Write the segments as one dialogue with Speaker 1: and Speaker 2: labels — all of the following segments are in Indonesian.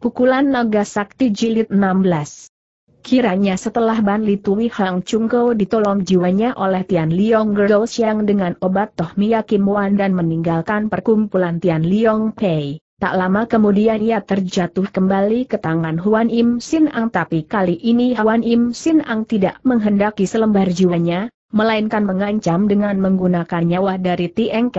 Speaker 1: Pukulan Naga Sakti Jilid 16 Kiranya setelah Ban Li Tui Hang Chung ditolong jiwanya oleh Tian Liong Girls Siang dengan obat Toh Miyaki Wan dan meninggalkan perkumpulan Tian Liong Pei, tak lama kemudian ia terjatuh kembali ke tangan Huan Im Sin Ang tapi kali ini Huan Im Sin Ang tidak menghendaki selembar jiwanya, melainkan mengancam dengan menggunakan nyawa dari Tieng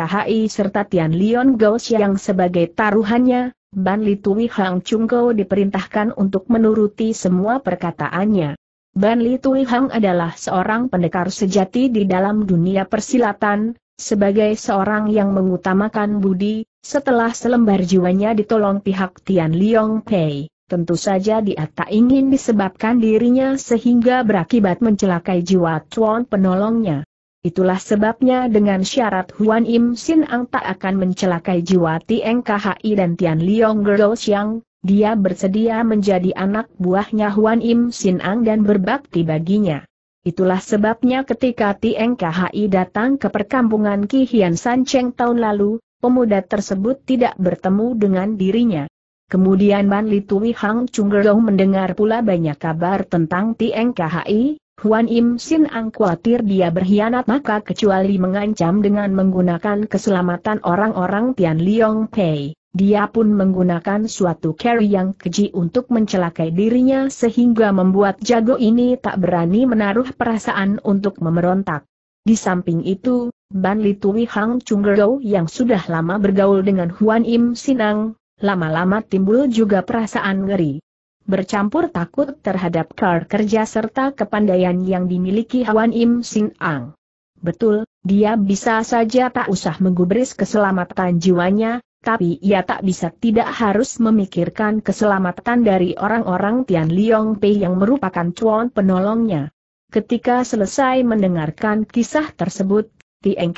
Speaker 1: serta Tian Liong Girls yang sebagai taruhannya, Ban Li Tui Hang Chung diperintahkan untuk menuruti semua perkataannya. Ban Li Tui Hang adalah seorang pendekar sejati di dalam dunia persilatan, sebagai seorang yang mengutamakan budi, setelah selembar jiwanya ditolong pihak Tian Liong Pei, tentu saja dia tak ingin disebabkan dirinya sehingga berakibat mencelakai jiwa Tuan penolongnya. Itulah sebabnya dengan syarat Huan Im Sin Ang tak akan mencelakai jiwa Tieng KHI dan Tian Liong Girl Xiang, dia bersedia menjadi anak buahnya Huan Im Sin Ang dan berbakti baginya. Itulah sebabnya ketika Tieng KHI datang ke perkampungan Ki Hian San Cheng tahun lalu, pemuda tersebut tidak bertemu dengan dirinya. Kemudian Ban Tui Hang Chung Chunggerong mendengar pula banyak kabar tentang Tieng KHI, Huan Im Sin Ang khawatir dia berkhianat maka kecuali mengancam dengan menggunakan keselamatan orang-orang Tian Liong Pei, dia pun menggunakan suatu carry yang keji untuk mencelakai dirinya sehingga membuat jago ini tak berani menaruh perasaan untuk memberontak. Di samping itu, Ban Li Tui Hang Chunggerou yang sudah lama bergaul dengan Huan Im Sin Ang, lama-lama timbul juga perasaan ngeri bercampur takut terhadap kar kerja serta kepandaian yang dimiliki Hwan Im Sing Ang. Betul, dia bisa saja tak usah menggubris keselamatan jiwanya, tapi ia tak bisa tidak harus memikirkan keselamatan dari orang-orang Tian Liong Pei yang merupakan cuan penolongnya. Ketika selesai mendengarkan kisah tersebut, Tieng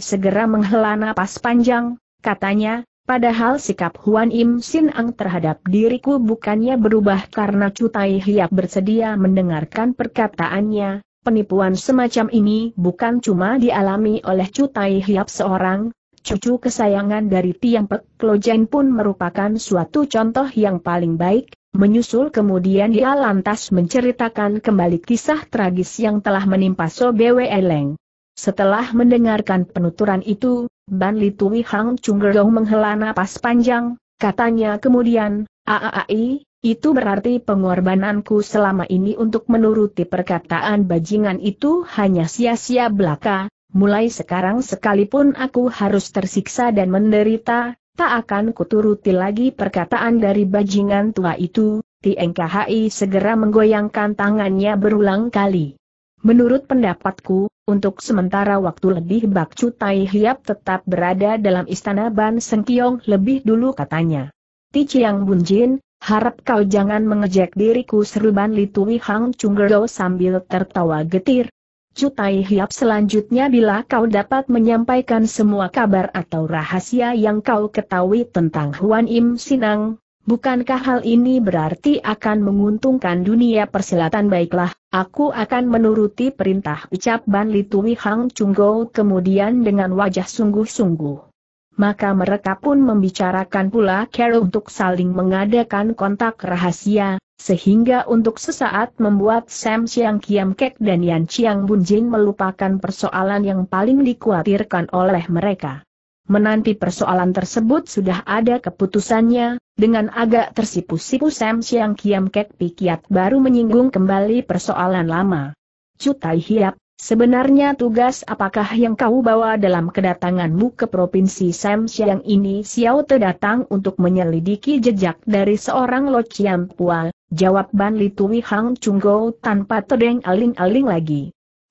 Speaker 1: segera menghela napas panjang, katanya, Padahal sikap Huan Im Sin Ang terhadap diriku bukannya berubah karena Cutai Hiap bersedia mendengarkan perkataannya, penipuan semacam ini bukan cuma dialami oleh Cutai Hiap seorang, cucu kesayangan dari Tiang Pek Klojen pun merupakan suatu contoh yang paling baik, menyusul kemudian dia lantas menceritakan kembali kisah tragis yang telah menimpa Sobewe Eleng. Setelah mendengarkan penuturan itu, Ban Li Tui Hang Chunggerong menghela napas panjang, katanya kemudian, Aai, itu berarti pengorbananku selama ini untuk menuruti perkataan bajingan itu hanya sia-sia belaka, mulai sekarang sekalipun aku harus tersiksa dan menderita, tak akan kuturuti lagi perkataan dari bajingan tua itu, TNKHI segera menggoyangkan tangannya berulang kali. Menurut pendapatku, untuk sementara waktu lebih Bakcu Tai Hiap tetap berada dalam istana Ban Sengkiong lebih dulu katanya. Ti Chiang Bunjin, harap kau jangan mengejek diriku seru Ban Litui Hang Chunggero sambil tertawa getir. Cu Hiap selanjutnya bila kau dapat menyampaikan semua kabar atau rahasia yang kau ketahui tentang Huan Im Sinang, Bukankah hal ini berarti akan menguntungkan dunia persilatan baiklah, aku akan menuruti perintah ucap Ban Litui Hang Chunggo kemudian dengan wajah sungguh-sungguh. Maka mereka pun membicarakan pula Carol untuk saling mengadakan kontak rahasia, sehingga untuk sesaat membuat Sam Siang Kiam Kek dan Yan Chiang Jing melupakan persoalan yang paling dikhawatirkan oleh mereka. Menanti persoalan tersebut sudah ada keputusannya, dengan agak tersipu-sipu Sam Siang Kiam Kek Pikiat baru menyinggung kembali persoalan lama. Cutai Hiap, sebenarnya tugas apakah yang kau bawa dalam kedatanganmu ke Provinsi Sam Siang ini Xiao Te datang untuk menyelidiki jejak dari seorang Lo Chiam Pual, jawab Ban Li Tui Hang Go tanpa terdeng aling-aling lagi.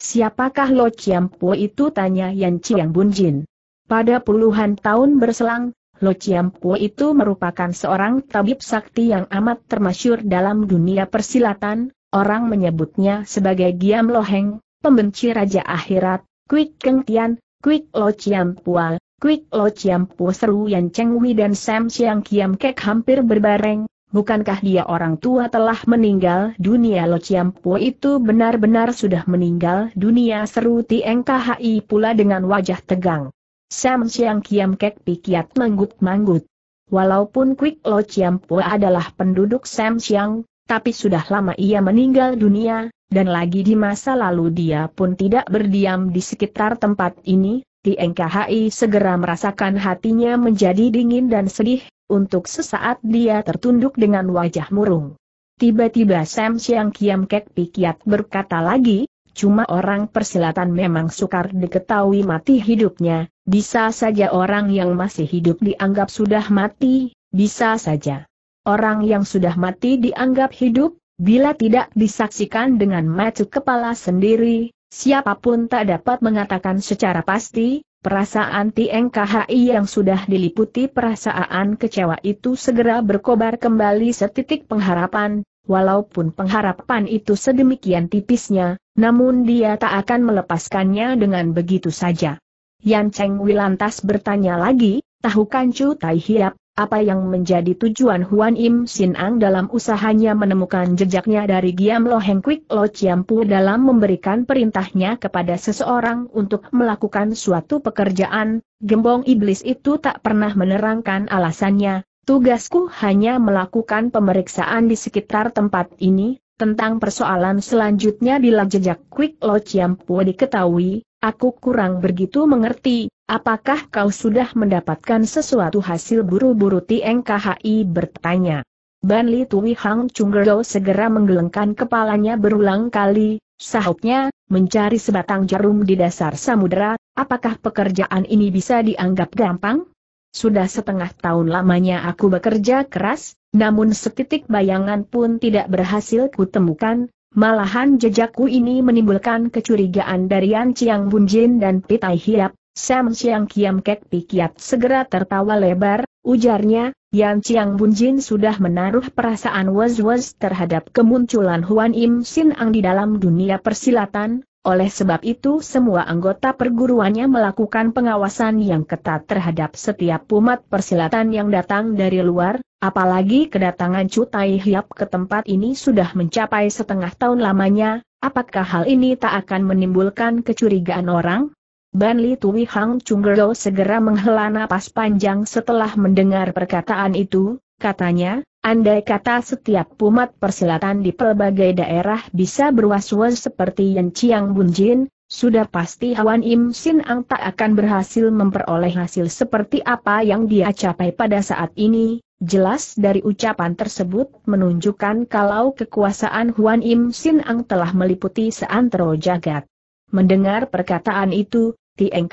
Speaker 1: Siapakah Lo Chiam Pual itu tanya Yan Chiang Bunjin. Pada puluhan tahun berselang, Lo Po itu merupakan seorang tabib sakti yang amat termasyur dalam dunia persilatan, orang menyebutnya sebagai Giam Loheng, pembenci Raja Akhirat, Kwik Keng Tian, Kwik Lo Chiampua, Kwik Lo Chiampu seru Yan Cheng Wi dan Sam Siang Kiam Kek hampir berbareng, bukankah dia orang tua telah meninggal dunia Lo Chiampu itu benar-benar sudah meninggal dunia seru Tieng Khi pula dengan wajah tegang. Sam Siang Kiam Kek Pikiat manggut-manggut. Walaupun Quick Lo Chiam Po adalah penduduk Sam Siang, tapi sudah lama ia meninggal dunia, dan lagi di masa lalu dia pun tidak berdiam di sekitar tempat ini, di NKHI segera merasakan hatinya menjadi dingin dan sedih, untuk sesaat dia tertunduk dengan wajah murung. Tiba-tiba Sam Siang Kiam Kek Pikiat berkata lagi, Cuma orang persilatan memang sukar diketahui mati hidupnya, bisa saja orang yang masih hidup dianggap sudah mati, bisa saja. Orang yang sudah mati dianggap hidup, bila tidak disaksikan dengan mata kepala sendiri, siapapun tak dapat mengatakan secara pasti, perasaan TNKHI yang sudah diliputi perasaan kecewa itu segera berkobar kembali setitik pengharapan, Walaupun pengharapan itu sedemikian tipisnya, namun dia tak akan melepaskannya dengan begitu saja. Yan Cheng Wilantas bertanya lagi, tahu kan Chu Tai Hiap, apa yang menjadi tujuan Huan Im Sin Ang dalam usahanya menemukan jejaknya dari Giam Lo Heng Kwik Lo Pu dalam memberikan perintahnya kepada seseorang untuk melakukan suatu pekerjaan, gembong iblis itu tak pernah menerangkan alasannya, Tugasku hanya melakukan pemeriksaan di sekitar tempat ini, tentang persoalan selanjutnya bila jejak Quick Lo Chiampu diketahui, aku kurang begitu mengerti, apakah kau sudah mendapatkan sesuatu hasil buru-buru TNKHI bertanya. Ban Li Tui Hang Chunggerdo segera menggelengkan kepalanya berulang kali, sahutnya, mencari sebatang jarum di dasar samudera, apakah pekerjaan ini bisa dianggap gampang? Sudah setengah tahun lamanya aku bekerja keras, namun setitik bayangan pun tidak berhasil kutemukan, malahan jejakku ini menimbulkan kecurigaan dari An Chiang Jin dan Pitai Hiap. Sam Chiang Kiam Kek Pikiat segera tertawa lebar, ujarnya, Yan Chiang Jin sudah menaruh perasaan was-was terhadap kemunculan Huan Im Sin Ang di dalam dunia persilatan, oleh sebab itu semua anggota perguruannya melakukan pengawasan yang ketat terhadap setiap umat persilatan yang datang dari luar, apalagi kedatangan Cutai Hiap ke tempat ini sudah mencapai setengah tahun lamanya, apakah hal ini tak akan menimbulkan kecurigaan orang? Ban Li Tui Hang Chunggero segera menghela napas panjang setelah mendengar perkataan itu, katanya, Andai kata setiap umat persilatan di pelbagai daerah bisa berwas-was seperti Yan Chiang Bunjin, sudah pasti Hwan Im Sin Ang tak akan berhasil memperoleh hasil seperti apa yang dia capai pada saat ini, Jelas dari ucapan tersebut menunjukkan kalau kekuasaan Huan Im Sin Ang telah meliputi seantero jagat. Mendengar perkataan itu, Tieng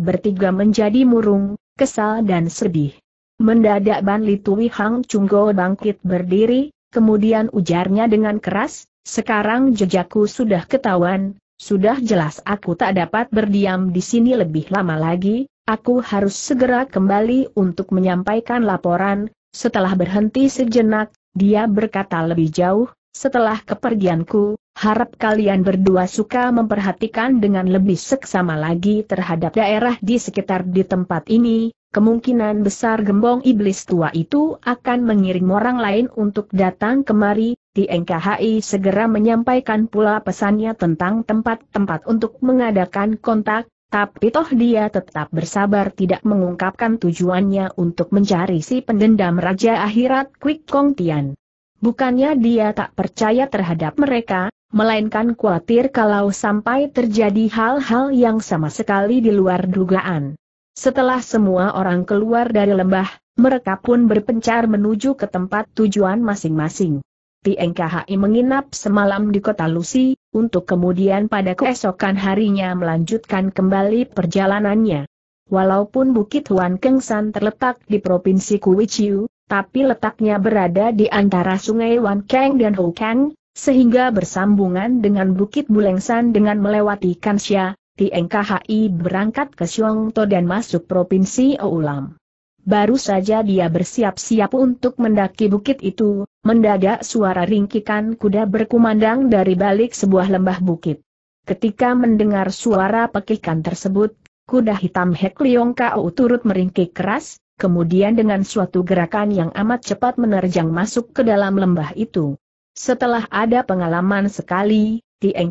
Speaker 1: bertiga menjadi murung, kesal dan sedih. Mendadak Ban Litui Hang Chunggo bangkit berdiri, kemudian ujarnya dengan keras, sekarang jejakku sudah ketahuan, sudah jelas aku tak dapat berdiam di sini lebih lama lagi, aku harus segera kembali untuk menyampaikan laporan, setelah berhenti sejenak, dia berkata lebih jauh, setelah kepergianku, harap kalian berdua suka memperhatikan dengan lebih seksama lagi terhadap daerah di sekitar di tempat ini, kemungkinan besar gembong iblis tua itu akan mengirim orang lain untuk datang kemari, TNKHI NKHI segera menyampaikan pula pesannya tentang tempat-tempat untuk mengadakan kontak, tapi toh dia tetap bersabar tidak mengungkapkan tujuannya untuk mencari si pendendam Raja Akhirat Kwik Kong Tian. Bukannya dia tak percaya terhadap mereka, melainkan khawatir kalau sampai terjadi hal-hal yang sama sekali di luar dugaan. Setelah semua orang keluar dari lembah, mereka pun berpencar menuju ke tempat tujuan masing-masing. TNKHI menginap semalam di kota Lusi, untuk kemudian pada keesokan harinya melanjutkan kembali perjalanannya. Walaupun Bukit Huan Kengsan terletak di Provinsi Kuichiu, tapi letaknya berada di antara sungai Wan Keng dan Hou Keng, sehingga bersambungan dengan Bukit Bulengsan dengan melewati Kansia, TNKHI berangkat ke Xiongto dan masuk Provinsi Oulam. Baru saja dia bersiap-siap untuk mendaki bukit itu, mendadak suara ringkikan kuda berkumandang dari balik sebuah lembah bukit. Ketika mendengar suara pekikan tersebut, kuda hitam Hek Leong Kau turut meringkik keras, kemudian dengan suatu gerakan yang amat cepat menerjang masuk ke dalam lembah itu. Setelah ada pengalaman sekali, Tieng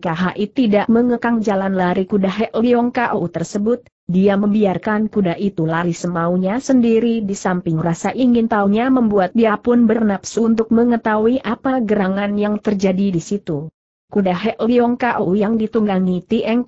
Speaker 1: tidak mengekang jalan lari kuda Hek Liong Kau tersebut, dia membiarkan kuda itu lari semaunya sendiri di samping rasa ingin tahunya membuat dia pun bernapsu untuk mengetahui apa gerangan yang terjadi di situ. Kuda Hek Liong Kau yang ditunggangi Tieng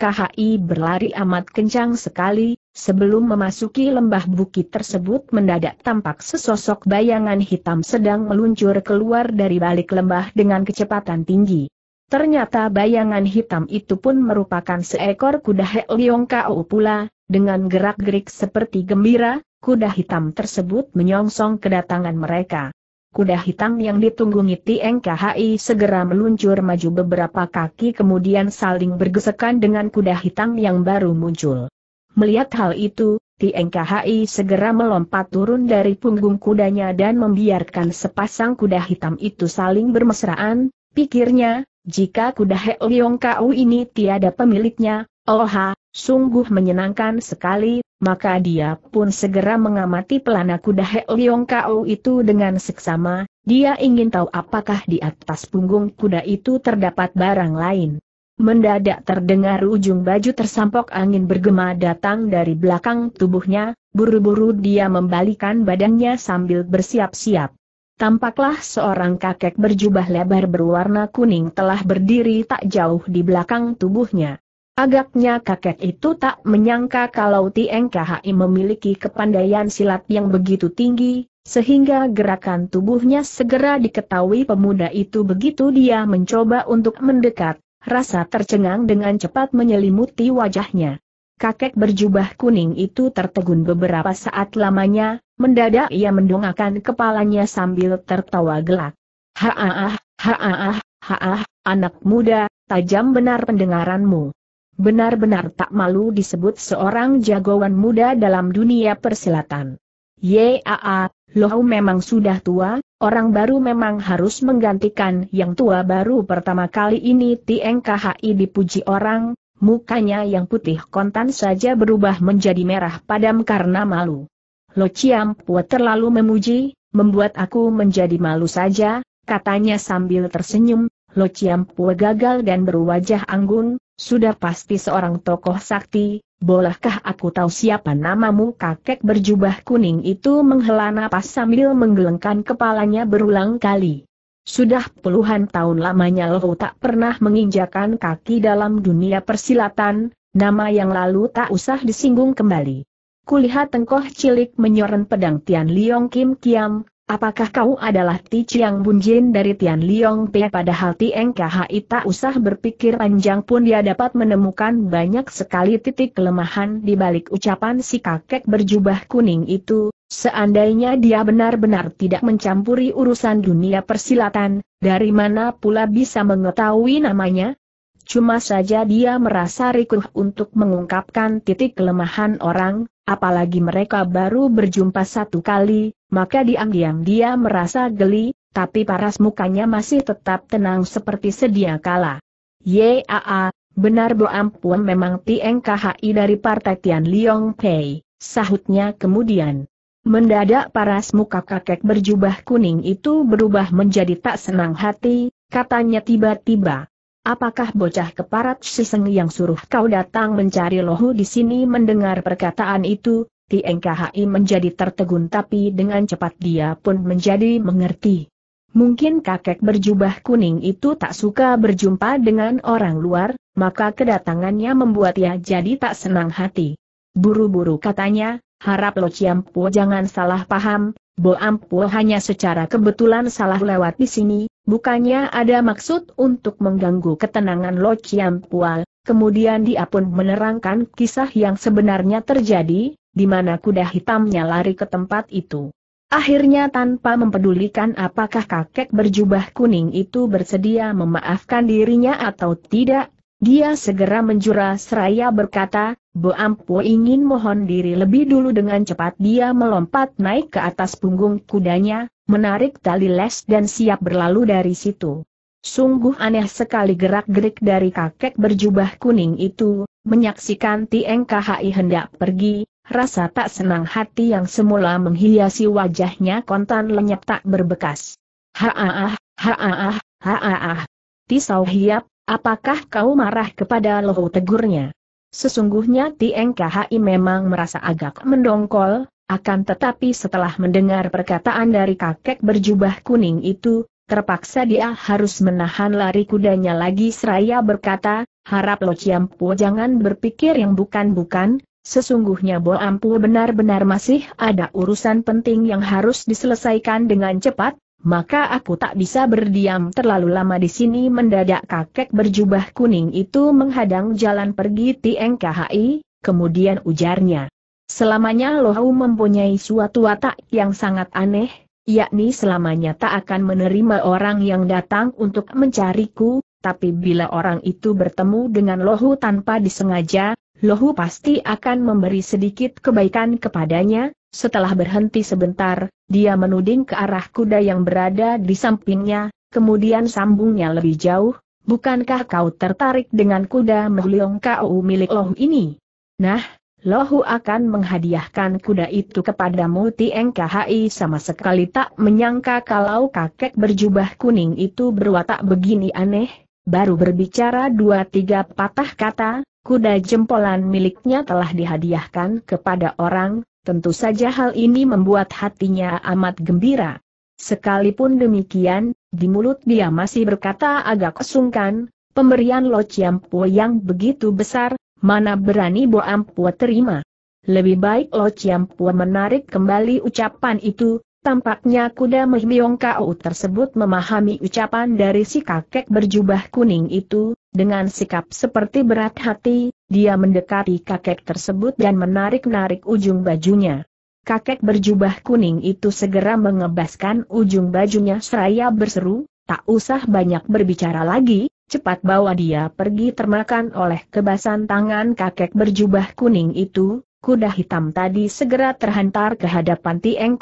Speaker 1: berlari amat kencang sekali, sebelum memasuki lembah bukit tersebut mendadak tampak sesosok bayangan hitam sedang meluncur keluar dari balik lembah dengan kecepatan tinggi. Ternyata bayangan hitam itu pun merupakan seekor kuda He Kau pula, dengan gerak-gerik seperti gembira, kuda hitam tersebut menyongsong kedatangan mereka. Kuda hitam yang ditunggungi Tieng KHI segera meluncur maju beberapa kaki kemudian saling bergesekan dengan kuda hitam yang baru muncul. Melihat hal itu, Tieng segera melompat turun dari punggung kudanya dan membiarkan sepasang kuda hitam itu saling bermesraan, pikirnya, jika kuda Heoliong Kau ini tiada pemiliknya, oh ha, sungguh menyenangkan sekali, maka dia pun segera mengamati pelana kuda Heoliong Kau itu dengan seksama, dia ingin tahu apakah di atas punggung kuda itu terdapat barang lain. Mendadak terdengar ujung baju tersampok angin bergema datang dari belakang tubuhnya, buru-buru dia membalikan badannya sambil bersiap-siap. Tampaklah seorang kakek berjubah lebar berwarna kuning telah berdiri tak jauh di belakang tubuhnya. Agaknya kakek itu tak menyangka kalau TNKHI memiliki kepandaian silat yang begitu tinggi, sehingga gerakan tubuhnya segera diketahui pemuda itu begitu dia mencoba untuk mendekat, rasa tercengang dengan cepat menyelimuti wajahnya. Kakek berjubah kuning itu tertegun beberapa saat lamanya, Mendadak ia mendongakkan kepalanya sambil tertawa gelak. Haah, haah, haah, anak muda, tajam benar pendengaranmu. Benar-benar tak malu disebut seorang jagoan muda dalam dunia persilatan. Yaa, loh memang sudah tua, orang baru memang harus menggantikan yang tua baru pertama kali ini TNKHI dipuji orang, mukanya yang putih kontan saja berubah menjadi merah padam karena malu. Lo Chiam Pua terlalu memuji, membuat aku menjadi malu saja, katanya sambil tersenyum, Lo Chiam Pua gagal dan berwajah anggun, sudah pasti seorang tokoh sakti, bolehkah aku tahu siapa namamu kakek berjubah kuning itu menghela napas sambil menggelengkan kepalanya berulang kali. Sudah puluhan tahun lamanya Loh tak pernah menginjakan kaki dalam dunia persilatan, nama yang lalu tak usah disinggung kembali. Kulihat tengkoh cilik menyoren pedang Tian Liong Kim Kiam, apakah kau adalah Ti Chiang Jin dari Tian Liong Pe padahal Tieng KHI tak usah berpikir panjang pun dia dapat menemukan banyak sekali titik kelemahan di balik ucapan si kakek berjubah kuning itu, Seandainya dia benar-benar tidak mencampuri urusan dunia persilatan, dari mana pula bisa mengetahui namanya? Cuma saja dia merasa rikuh untuk mengungkapkan titik kelemahan orang, apalagi mereka baru berjumpa satu kali, maka diam-diam dia merasa geli, tapi paras mukanya masih tetap tenang seperti sedia kala. Yaa, benar Bu Ampun memang TNKHI dari Partai Tian Liong Pei, sahutnya kemudian. Mendadak paras muka kakek berjubah kuning itu berubah menjadi tak senang hati, katanya tiba-tiba. Apakah bocah keparat Siseng yang suruh kau datang mencari lohu di sini mendengar perkataan itu, TNKHI menjadi tertegun tapi dengan cepat dia pun menjadi mengerti. Mungkin kakek berjubah kuning itu tak suka berjumpa dengan orang luar, maka kedatangannya membuat ia jadi tak senang hati. Buru-buru katanya, harap Lo Ciampu jangan salah paham, Bo Boampu hanya secara kebetulan salah lewat di sini, bukannya ada maksud untuk mengganggu ketenangan Lo Pual. kemudian dia pun menerangkan kisah yang sebenarnya terjadi, di mana kuda hitamnya lari ke tempat itu. Akhirnya tanpa mempedulikan apakah kakek berjubah kuning itu bersedia memaafkan dirinya atau tidak, dia segera menjura seraya berkata, Bo Ampu ingin mohon diri lebih dulu dengan cepat dia melompat naik ke atas punggung kudanya, menarik tali les dan siap berlalu dari situ. Sungguh aneh sekali gerak-gerik dari kakek berjubah kuning itu, menyaksikan Tieng KHI hendak pergi, rasa tak senang hati yang semula menghiasi wajahnya kontan lenyap tak berbekas. Haah, haah, haah. Tisau hiap, apakah kau marah kepada lohu tegurnya? Sesungguhnya Tieng KHI memang merasa agak mendongkol, akan tetapi setelah mendengar perkataan dari kakek berjubah kuning itu, terpaksa dia harus menahan lari kudanya lagi seraya berkata, harap Lo Ciampu jangan berpikir yang bukan-bukan, sesungguhnya Bo Ampu benar-benar masih ada urusan penting yang harus diselesaikan dengan cepat, maka aku tak bisa berdiam terlalu lama di sini mendadak kakek berjubah kuning itu menghadang jalan pergi TNKHI, kemudian ujarnya. Selamanya Lohau mempunyai suatu watak yang sangat aneh, yakni selamanya tak akan menerima orang yang datang untuk mencariku, tapi bila orang itu bertemu dengan Lohu tanpa disengaja, Lohu pasti akan memberi sedikit kebaikan kepadanya, setelah berhenti sebentar, dia menuding ke arah kuda yang berada di sampingnya, kemudian sambungnya lebih jauh, bukankah kau tertarik dengan kuda Mehliong Kau milik Lohu ini? Nah, Lohu akan menghadiahkan kuda itu kepadamu Tieng sama sekali tak menyangka kalau kakek berjubah kuning itu berwatak begini aneh, baru berbicara dua tiga patah kata, kuda jempolan miliknya telah dihadiahkan kepada orang, Tentu saja hal ini membuat hatinya amat gembira. Sekalipun demikian, di mulut dia masih berkata agak sungkan, pemberian Lo Chiampo yang begitu besar, mana berani Bo Po terima. Lebih baik Lo Chiampo menarik kembali ucapan itu, tampaknya kuda Mehmiong Kau tersebut memahami ucapan dari si kakek berjubah kuning itu, dengan sikap seperti berat hati, dia mendekati kakek tersebut dan menarik-narik ujung bajunya. Kakek berjubah kuning itu segera mengebaskan ujung bajunya seraya berseru, tak usah banyak berbicara lagi, cepat bawa dia pergi termakan oleh kebasan tangan kakek berjubah kuning itu, kuda hitam tadi segera terhantar ke hadapan Tieng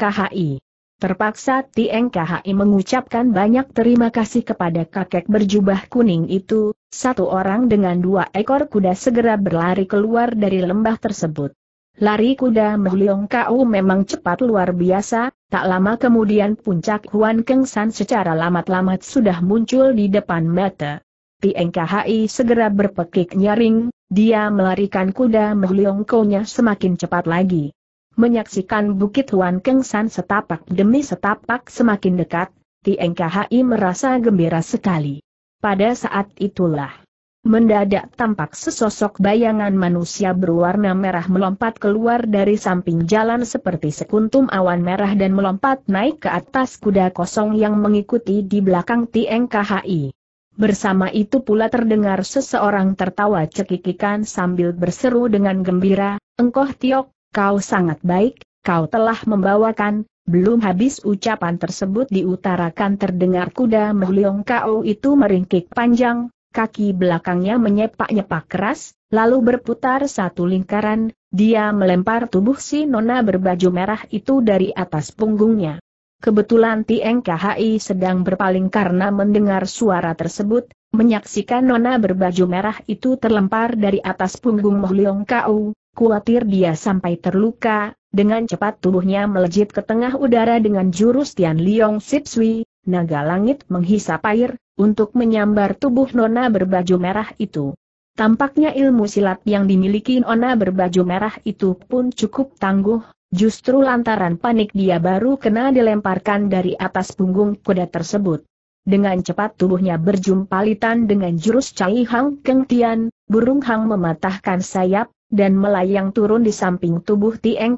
Speaker 1: Terpaksa Tieng mengucapkan banyak terima kasih kepada kakek berjubah kuning itu, satu orang dengan dua ekor kuda segera berlari keluar dari lembah tersebut. Lari kuda Meliong Kau memang cepat luar biasa, tak lama kemudian puncak Huan Keng San secara lamat-lamat sudah muncul di depan mata. PNKHI segera berpekik nyaring, dia melarikan kuda Meliong Kau-nya semakin cepat lagi. Menyaksikan bukit Huan Keng San setapak demi setapak semakin dekat, PNKHI merasa gembira sekali. Pada saat itulah, mendadak tampak sesosok bayangan manusia berwarna merah melompat keluar dari samping jalan seperti sekuntum awan merah dan melompat naik ke atas kuda kosong yang mengikuti di belakang TNKHI. Bersama itu pula terdengar seseorang tertawa cekikikan sambil berseru dengan gembira, Engkoh Tiok, kau sangat baik, kau telah membawakan, belum habis ucapan tersebut diutarakan terdengar kuda Meliong Kau itu meringkik panjang, kaki belakangnya menyepak-nyepak keras, lalu berputar satu lingkaran, dia melempar tubuh si nona berbaju merah itu dari atas punggungnya. Kebetulan Tieng KHI sedang berpaling karena mendengar suara tersebut, menyaksikan nona berbaju merah itu terlempar dari atas punggung Meliong Kau, khawatir dia sampai terluka, dengan cepat tubuhnya melejit ke tengah udara dengan jurus Tian Liong Sipsui, naga langit menghisap air, untuk menyambar tubuh nona berbaju merah itu. Tampaknya ilmu silat yang dimiliki nona berbaju merah itu pun cukup tangguh, justru lantaran panik dia baru kena dilemparkan dari atas punggung kuda tersebut. Dengan cepat tubuhnya berjumpalitan dengan jurus Cai Hang Keng Tian, burung Hang mematahkan sayap, dan melayang turun di samping tubuh Tieng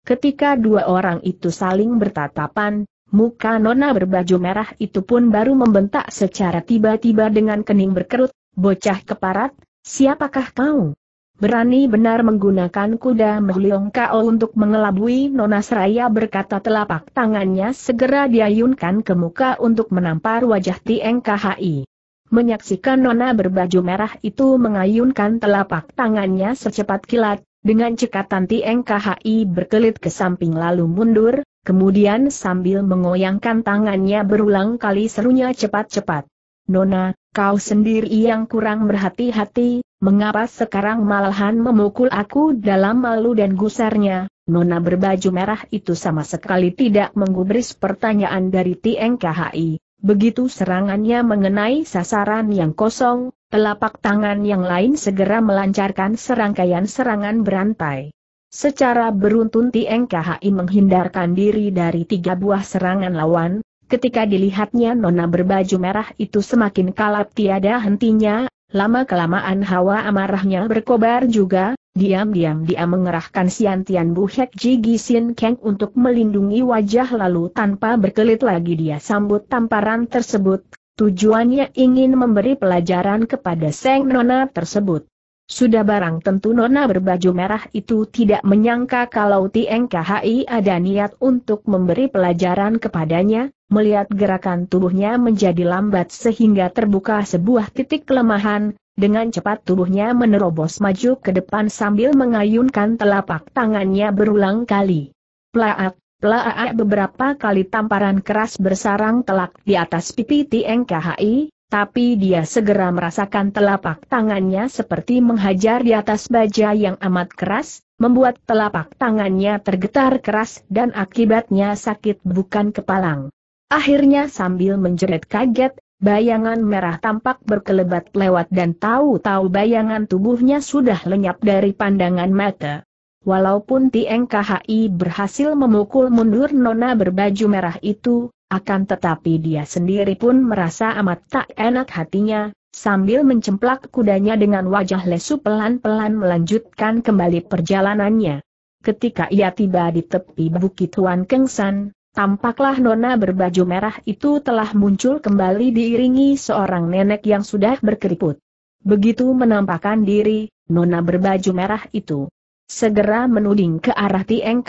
Speaker 1: Ketika dua orang itu saling bertatapan, muka nona berbaju merah itu pun baru membentak secara tiba-tiba dengan kening berkerut, bocah keparat, siapakah kau? Berani benar menggunakan kuda meliung Kao untuk mengelabui Nona Seraya berkata telapak tangannya segera diayunkan ke muka untuk menampar wajah Tieng Menyaksikan nona berbaju merah itu mengayunkan telapak tangannya secepat kilat, dengan cekatan Tieng berkelit ke samping lalu mundur, kemudian sambil mengoyangkan tangannya berulang kali serunya cepat-cepat. Nona, kau sendiri yang kurang berhati-hati, mengapa sekarang malahan memukul aku dalam malu dan gusarnya? Nona berbaju merah itu sama sekali tidak menggubris pertanyaan dari Tieng Begitu serangannya mengenai sasaran yang kosong, telapak tangan yang lain segera melancarkan serangkaian serangan berantai. Secara beruntun Tieng KHI menghindarkan diri dari tiga buah serangan lawan, ketika dilihatnya nona berbaju merah itu semakin kalap tiada hentinya, lama-kelamaan hawa amarahnya berkobar juga, Diam-diam dia mengerahkan Siantian Buhek Jigi Sin Kang untuk melindungi wajah lalu tanpa berkelit lagi dia sambut tamparan tersebut, tujuannya ingin memberi pelajaran kepada Seng Nona tersebut. Sudah barang tentu Nona berbaju merah itu tidak menyangka kalau Tieng ada niat untuk memberi pelajaran kepadanya, melihat gerakan tubuhnya menjadi lambat sehingga terbuka sebuah titik kelemahan, dengan cepat tubuhnya menerobos maju ke depan sambil mengayunkan telapak tangannya berulang kali. Plaat, plaat beberapa kali tamparan keras bersarang telak di atas pipi TNKHI, tapi dia segera merasakan telapak tangannya seperti menghajar di atas baja yang amat keras, membuat telapak tangannya tergetar keras dan akibatnya sakit bukan kepalang. Akhirnya sambil menjerit kaget, Bayangan merah tampak berkelebat lewat dan tahu-tahu bayangan tubuhnya sudah lenyap dari pandangan mata. Walaupun Tieng KHI berhasil memukul mundur nona berbaju merah itu, akan tetapi dia sendiri pun merasa amat tak enak hatinya, sambil mencemplak kudanya dengan wajah lesu pelan-pelan melanjutkan kembali perjalanannya. Ketika ia tiba di tepi bukit Huan Kengsan, Tampaklah nona berbaju merah itu telah muncul kembali diiringi seorang nenek yang sudah berkeriput. Begitu menampakkan diri, nona berbaju merah itu segera menuding ke arah Tieng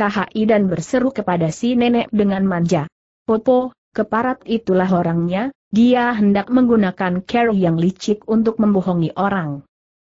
Speaker 1: dan berseru kepada si nenek dengan manja. Popo, keparat itulah orangnya, dia hendak menggunakan cara yang licik untuk membohongi orang.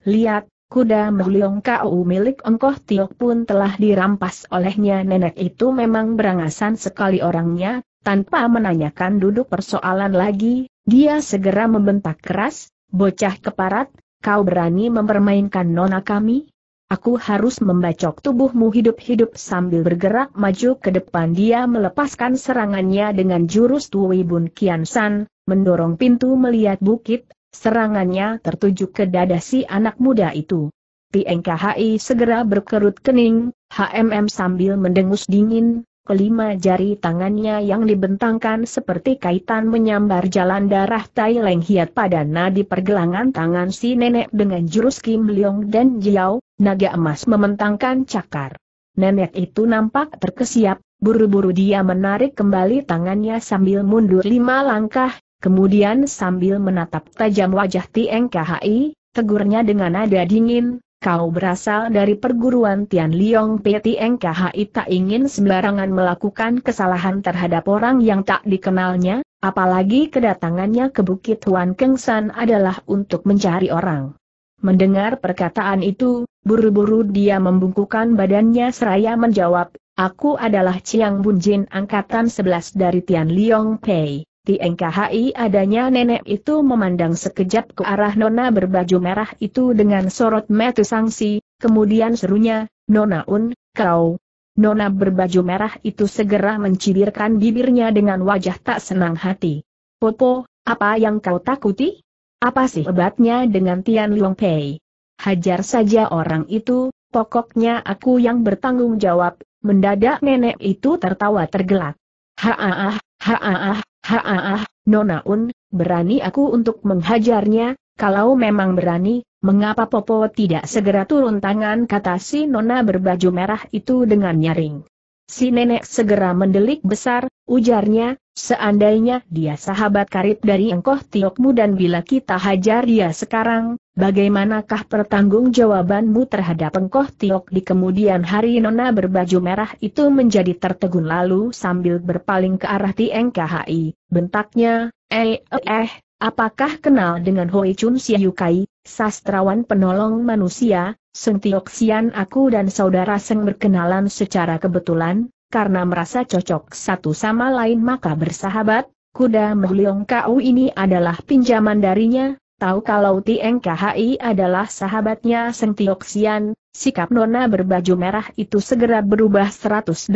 Speaker 1: Lihat, Kuda Meliong Kau milik Engkoh Tiok pun telah dirampas olehnya nenek itu memang berangasan sekali orangnya, tanpa menanyakan duduk persoalan lagi, dia segera membentak keras, bocah keparat, kau berani mempermainkan nona kami? Aku harus membacok tubuhmu hidup-hidup sambil bergerak maju ke depan dia melepaskan serangannya dengan jurus Tuwi Bun Kian San, mendorong pintu melihat bukit, Serangannya tertuju ke dada si anak muda itu. PNKHI segera berkerut kening, HMM sambil mendengus dingin, kelima jari tangannya yang dibentangkan seperti kaitan menyambar jalan darah Tai Leng Hiat pada nadi pergelangan tangan si nenek dengan jurus Kim Leong dan Jiao, naga emas mementangkan cakar. Nenek itu nampak terkesiap, buru-buru dia menarik kembali tangannya sambil mundur lima langkah, Kemudian sambil menatap tajam wajah Tieng KHI, tegurnya dengan nada dingin, kau berasal dari perguruan Tian Liong Tieng Khai tak ingin sembarangan melakukan kesalahan terhadap orang yang tak dikenalnya, apalagi kedatangannya ke Bukit Huan Keng San adalah untuk mencari orang. Mendengar perkataan itu, buru-buru dia membungkukan badannya seraya menjawab, aku adalah Chiang Bunjin angkatan 11 dari Tian Liong Pei. Di NKHI adanya nenek itu memandang sekejap ke arah nona berbaju merah itu dengan sorot mata sangsi, kemudian serunya, Nona Un, kau. Nona berbaju merah itu segera mencibirkan bibirnya dengan wajah tak senang hati. Popo, apa yang kau takuti? Apa sih hebatnya dengan Tian Long Pei? Hajar saja orang itu, pokoknya aku yang bertanggung jawab, mendadak nenek itu tertawa tergelak. Haah, haah. Haah, Nonaun, berani aku untuk menghajarnya, kalau memang berani, mengapa Popo tidak segera turun tangan kata si Nona berbaju merah itu dengan nyaring. Si nenek segera mendelik besar, ujarnya, Seandainya dia sahabat karib dari engkoh tiokmu dan bila kita hajar dia sekarang, bagaimanakah pertanggungjawabanmu terhadap engkoh tiok di kemudian hari nona berbaju merah itu menjadi tertegun lalu sambil berpaling ke arah Tiengkahi, bentaknya, eh eh, apakah kenal dengan Hoi Chun Siayukai, sastrawan penolong manusia, Sentiok Sian aku dan saudara Seng berkenalan secara kebetulan, karena merasa cocok satu sama lain maka bersahabat, kuda Muliong Kau ini adalah pinjaman darinya, tahu kalau Tieng KHI adalah sahabatnya Seng Tioksian, sikap Nona berbaju merah itu segera berubah 180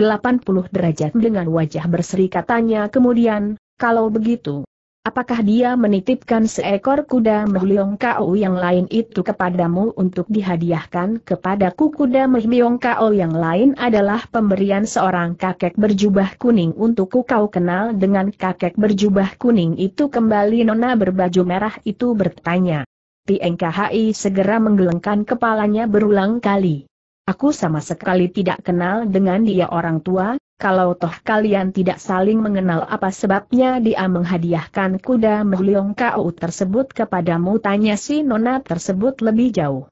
Speaker 1: derajat dengan wajah berseri katanya. kemudian, kalau begitu, Apakah dia menitipkan seekor kuda Mehliong Kao yang lain itu kepadamu untuk dihadiahkan kepadaku kuda Mehliong Kao yang lain adalah pemberian seorang kakek berjubah kuning untukku kau kenal dengan kakek berjubah kuning itu kembali nona berbaju merah itu bertanya. PNKHI segera menggelengkan kepalanya berulang kali. Aku sama sekali tidak kenal dengan dia orang tua, kalau toh kalian tidak saling mengenal apa sebabnya dia menghadiahkan kuda Meliong Kau tersebut kepadamu tanya si nona tersebut lebih jauh.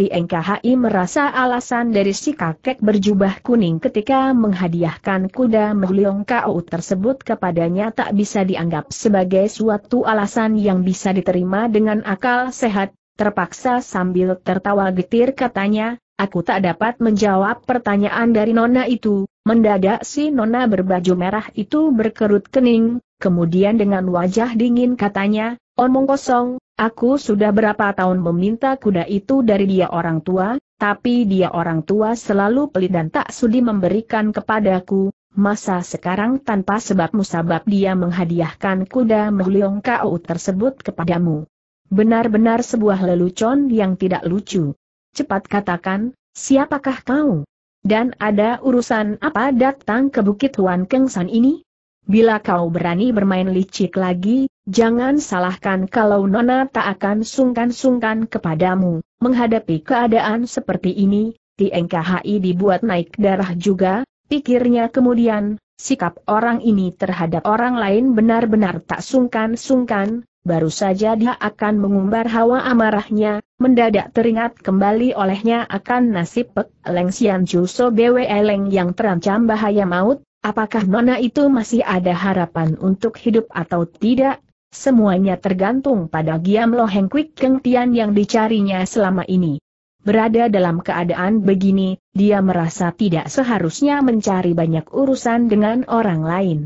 Speaker 1: TNKHI merasa alasan dari si kakek berjubah kuning ketika menghadiahkan kuda Meliong Kau tersebut kepadanya tak bisa dianggap sebagai suatu alasan yang bisa diterima dengan akal sehat, terpaksa sambil tertawa getir katanya, aku tak dapat menjawab pertanyaan dari nona itu, Mendadak si nona berbaju merah itu berkerut kening, kemudian dengan wajah dingin katanya, omong kosong, aku sudah berapa tahun meminta kuda itu dari dia orang tua, tapi dia orang tua selalu pelit dan tak sudi memberikan kepadaku, masa sekarang tanpa sebab musabab dia menghadiahkan kuda Mehliong Kau tersebut kepadamu. Benar-benar sebuah lelucon yang tidak lucu. Cepat katakan, siapakah kau? Dan ada urusan apa datang ke Bukit Huan Kengsan ini? Bila kau berani bermain licik lagi, jangan salahkan kalau Nona tak akan sungkan-sungkan kepadamu. Menghadapi keadaan seperti ini, TNKHI dibuat naik darah juga, pikirnya kemudian, sikap orang ini terhadap orang lain benar-benar tak sungkan-sungkan, baru saja dia akan mengumbar hawa amarahnya, mendadak teringat kembali olehnya akan nasib Pek Leng Sian Juso Bwe Leng yang terancam bahaya maut, apakah nona itu masih ada harapan untuk hidup atau tidak? Semuanya tergantung pada Giam Lo Heng Kwik Keng Tian yang dicarinya selama ini. Berada dalam keadaan begini, dia merasa tidak seharusnya mencari banyak urusan dengan orang lain.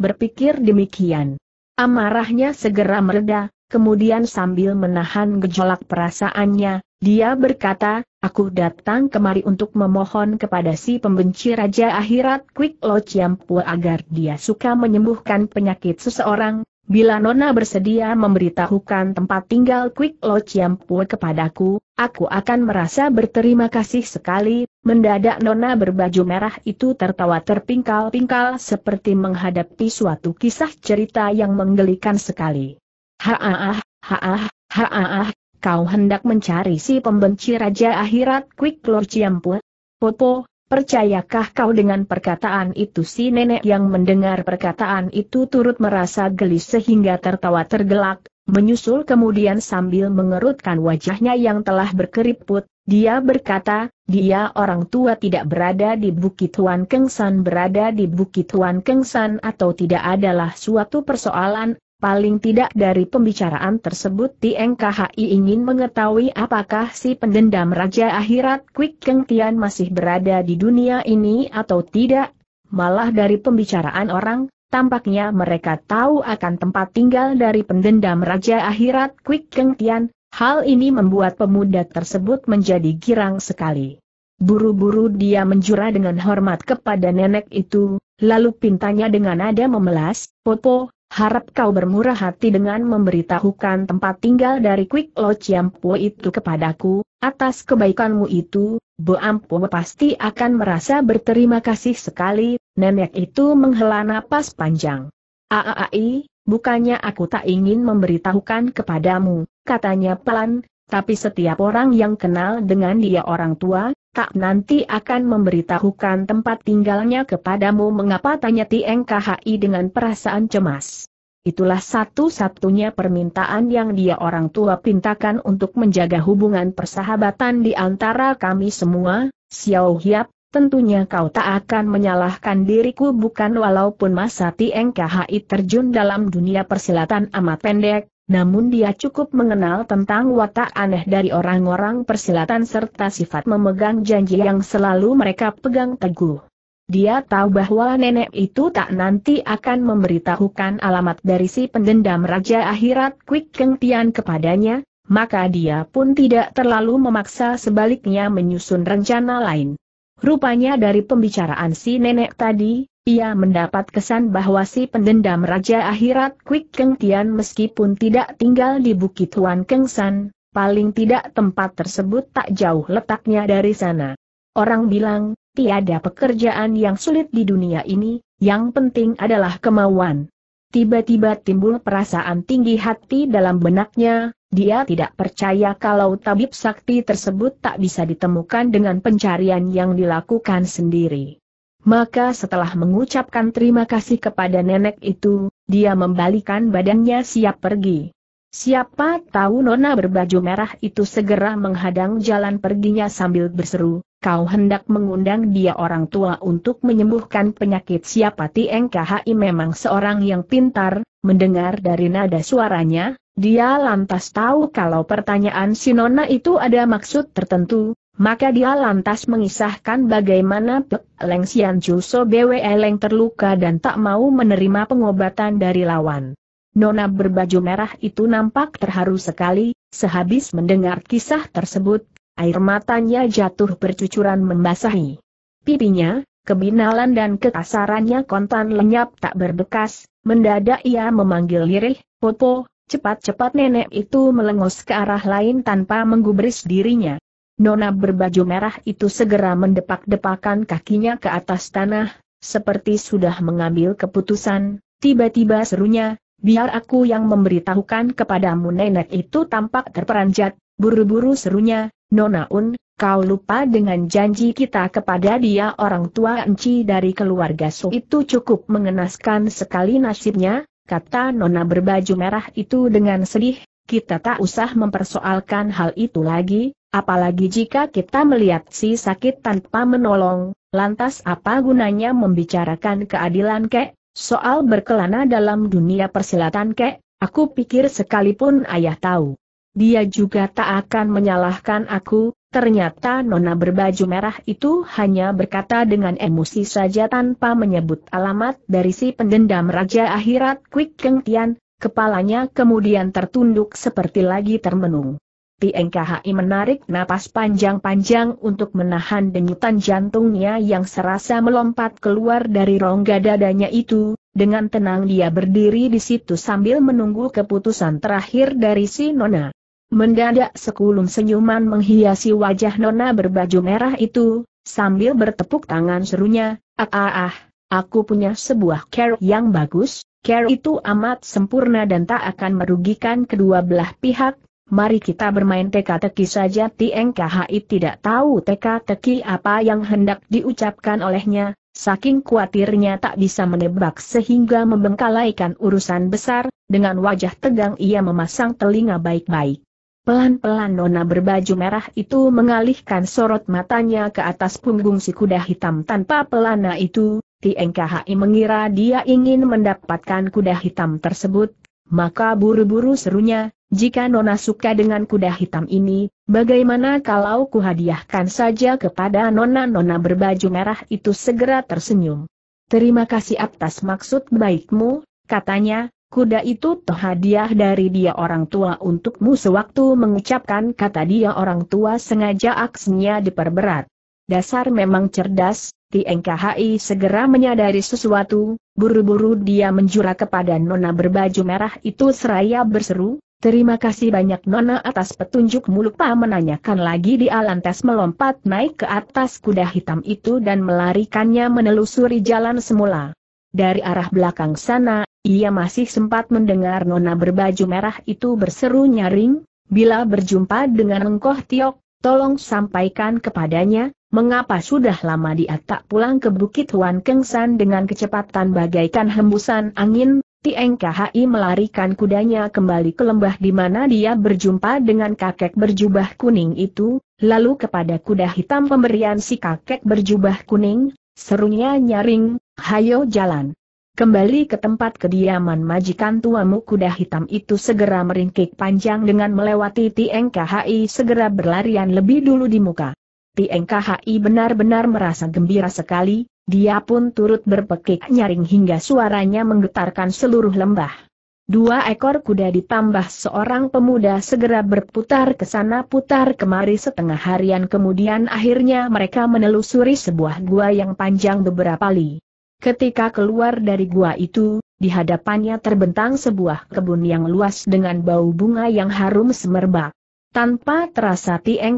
Speaker 1: Berpikir demikian. Amarahnya segera meredah, Kemudian sambil menahan gejolak perasaannya, dia berkata, aku datang kemari untuk memohon kepada si pembenci Raja Akhirat Quick Lo Chiampua agar dia suka menyembuhkan penyakit seseorang. Bila Nona bersedia memberitahukan tempat tinggal Quick Lo Chiampua kepadaku, aku akan merasa berterima kasih sekali. Mendadak Nona berbaju merah itu tertawa terpingkal-pingkal seperti menghadapi suatu kisah cerita yang menggelikan sekali. Haah, ah, haah, haah. Ah. kau hendak mencari si pembenci Raja Akhirat Quick Lord Ciampu? Popo, percayakah kau dengan perkataan itu si nenek yang mendengar perkataan itu turut merasa gelis sehingga tertawa tergelak, menyusul kemudian sambil mengerutkan wajahnya yang telah berkeriput, dia berkata, dia orang tua tidak berada di Bukit Tuan Kengsan berada di Bukit Tuan Kengsan atau tidak adalah suatu persoalan Paling tidak dari pembicaraan tersebut TNKHI ingin mengetahui apakah si pendendam Raja Akhirat Kwik Keng Tian masih berada di dunia ini atau tidak. Malah dari pembicaraan orang, tampaknya mereka tahu akan tempat tinggal dari pendendam Raja Akhirat Kwik Keng Tian. Hal ini membuat pemuda tersebut menjadi girang sekali. Buru-buru dia menjura dengan hormat kepada nenek itu, lalu pintanya dengan nada memelas, Popo, Harap kau bermurah hati dengan memberitahukan tempat tinggal dari Quick Lodge Yampo itu kepadaku, atas kebaikanmu itu, Bo Ampo pasti akan merasa berterima kasih sekali, nenek itu menghela napas panjang. Aai, bukannya aku tak ingin memberitahukan kepadamu, katanya pelan, tapi setiap orang yang kenal dengan dia orang tua, tak nanti akan memberitahukan tempat tinggalnya kepadamu mengapa tanya Tieng KHI dengan perasaan cemas. Itulah satu-satunya permintaan yang dia orang tua pintakan untuk menjaga hubungan persahabatan di antara kami semua, Xiao Hiap, tentunya kau tak akan menyalahkan diriku bukan walaupun masa Tieng KHI terjun dalam dunia persilatan amat pendek, namun dia cukup mengenal tentang watak aneh dari orang-orang persilatan serta sifat memegang janji yang selalu mereka pegang teguh. Dia tahu bahwa nenek itu tak nanti akan memberitahukan alamat dari si pendendam Raja Akhirat Kwik Keng Tian kepadanya, maka dia pun tidak terlalu memaksa sebaliknya menyusun rencana lain. Rupanya dari pembicaraan si nenek tadi, ia mendapat kesan bahwa si pendendam Raja Akhirat Kwik Keng Tian meskipun tidak tinggal di Bukit Huan Keng San, paling tidak tempat tersebut tak jauh letaknya dari sana. Orang bilang, tiada pekerjaan yang sulit di dunia ini, yang penting adalah kemauan. Tiba-tiba timbul perasaan tinggi hati dalam benaknya, dia tidak percaya kalau tabib sakti tersebut tak bisa ditemukan dengan pencarian yang dilakukan sendiri. Maka setelah mengucapkan terima kasih kepada nenek itu, dia membalikan badannya siap pergi. Siapa tahu Nona berbaju merah itu segera menghadang jalan perginya sambil berseru, kau hendak mengundang dia orang tua untuk menyembuhkan penyakit siapa TNKHI memang seorang yang pintar, mendengar dari nada suaranya, dia lantas tahu kalau pertanyaan si Nona itu ada maksud tertentu, maka dia lantas mengisahkan bagaimana Pek Leng Xian Juso Bwe Leng terluka dan tak mau menerima pengobatan dari lawan. Nona berbaju merah itu nampak terharu sekali, sehabis mendengar kisah tersebut, air matanya jatuh bercucuran membasahi pipinya, kebinalan dan kekasarannya kontan lenyap tak berbekas, mendadak ia memanggil lirih, Popo, cepat-cepat nenek itu melengos ke arah lain tanpa menggubris dirinya. Nona berbaju merah itu segera mendepak-depakan kakinya ke atas tanah, seperti sudah mengambil keputusan, tiba-tiba serunya, biar aku yang memberitahukan kepadamu nenek itu tampak terperanjat, buru-buru serunya, Nona Un, kau lupa dengan janji kita kepada dia orang tua Enci dari keluarga Su itu cukup mengenaskan sekali nasibnya, kata Nona berbaju merah itu dengan sedih, kita tak usah mempersoalkan hal itu lagi, Apalagi jika kita melihat si sakit tanpa menolong, lantas apa gunanya membicarakan keadilan kek? Soal berkelana dalam dunia persilatan kek, aku pikir sekalipun ayah tahu. Dia juga tak akan menyalahkan aku, ternyata nona berbaju merah itu hanya berkata dengan emosi saja tanpa menyebut alamat dari si pendendam Raja Akhirat Kwik Keng Tian, kepalanya kemudian tertunduk seperti lagi termenung. Pieng menarik napas panjang-panjang untuk menahan denyutan jantungnya yang serasa melompat keluar dari rongga dadanya itu, dengan tenang dia berdiri di situ sambil menunggu keputusan terakhir dari si Nona. Mendadak sekulum senyuman menghiasi wajah Nona berbaju merah itu, sambil bertepuk tangan serunya, ah ah ah, aku punya sebuah care yang bagus, care itu amat sempurna dan tak akan merugikan kedua belah pihak, mari kita bermain teka-teki saja Tieng KHI tidak tahu teka-teki apa yang hendak diucapkan olehnya, saking khawatirnya tak bisa menebak sehingga membengkalaikan urusan besar, dengan wajah tegang ia memasang telinga baik-baik. Pelan-pelan nona berbaju merah itu mengalihkan sorot matanya ke atas punggung si kuda hitam tanpa pelana itu, Tieng KHI mengira dia ingin mendapatkan kuda hitam tersebut, maka buru-buru serunya, jika Nona suka dengan kuda hitam ini, bagaimana kalau kuhadiahkan saja kepada Nona-Nona berbaju merah itu segera tersenyum. Terima kasih atas maksud baikmu, katanya, kuda itu toh hadiah dari dia orang tua untukmu sewaktu mengucapkan kata dia orang tua sengaja aksinya diperberat. Dasar memang cerdas, TNKHI segera menyadari sesuatu, buru-buru dia menjura kepada nona berbaju merah itu seraya berseru, Terima kasih banyak Nona atas petunjuk. petunjukmu lupa menanyakan lagi di lantas melompat naik ke atas kuda hitam itu dan melarikannya menelusuri jalan semula. Dari arah belakang sana, ia masih sempat mendengar Nona berbaju merah itu berseru nyaring, bila berjumpa dengan Engkoh Tiok, tolong sampaikan kepadanya, mengapa sudah lama dia tak pulang ke Bukit Huan Kengsan dengan kecepatan bagaikan hembusan angin, Tieng KHI melarikan kudanya kembali ke lembah di mana dia berjumpa dengan kakek berjubah kuning itu, lalu kepada kuda hitam pemberian si kakek berjubah kuning, serunya nyaring, hayo jalan. Kembali ke tempat kediaman majikan tuamu kuda hitam itu segera meringkik panjang dengan melewati Tieng KHI segera berlarian lebih dulu di muka. Tieng KHI benar-benar merasa gembira sekali, dia pun turut berpekik nyaring hingga suaranya menggetarkan seluruh lembah. Dua ekor kuda ditambah seorang pemuda segera berputar ke sana putar kemari setengah harian kemudian akhirnya mereka menelusuri sebuah gua yang panjang beberapa li. Ketika keluar dari gua itu, di hadapannya terbentang sebuah kebun yang luas dengan bau bunga yang harum semerbak. Tanpa terasa Tieng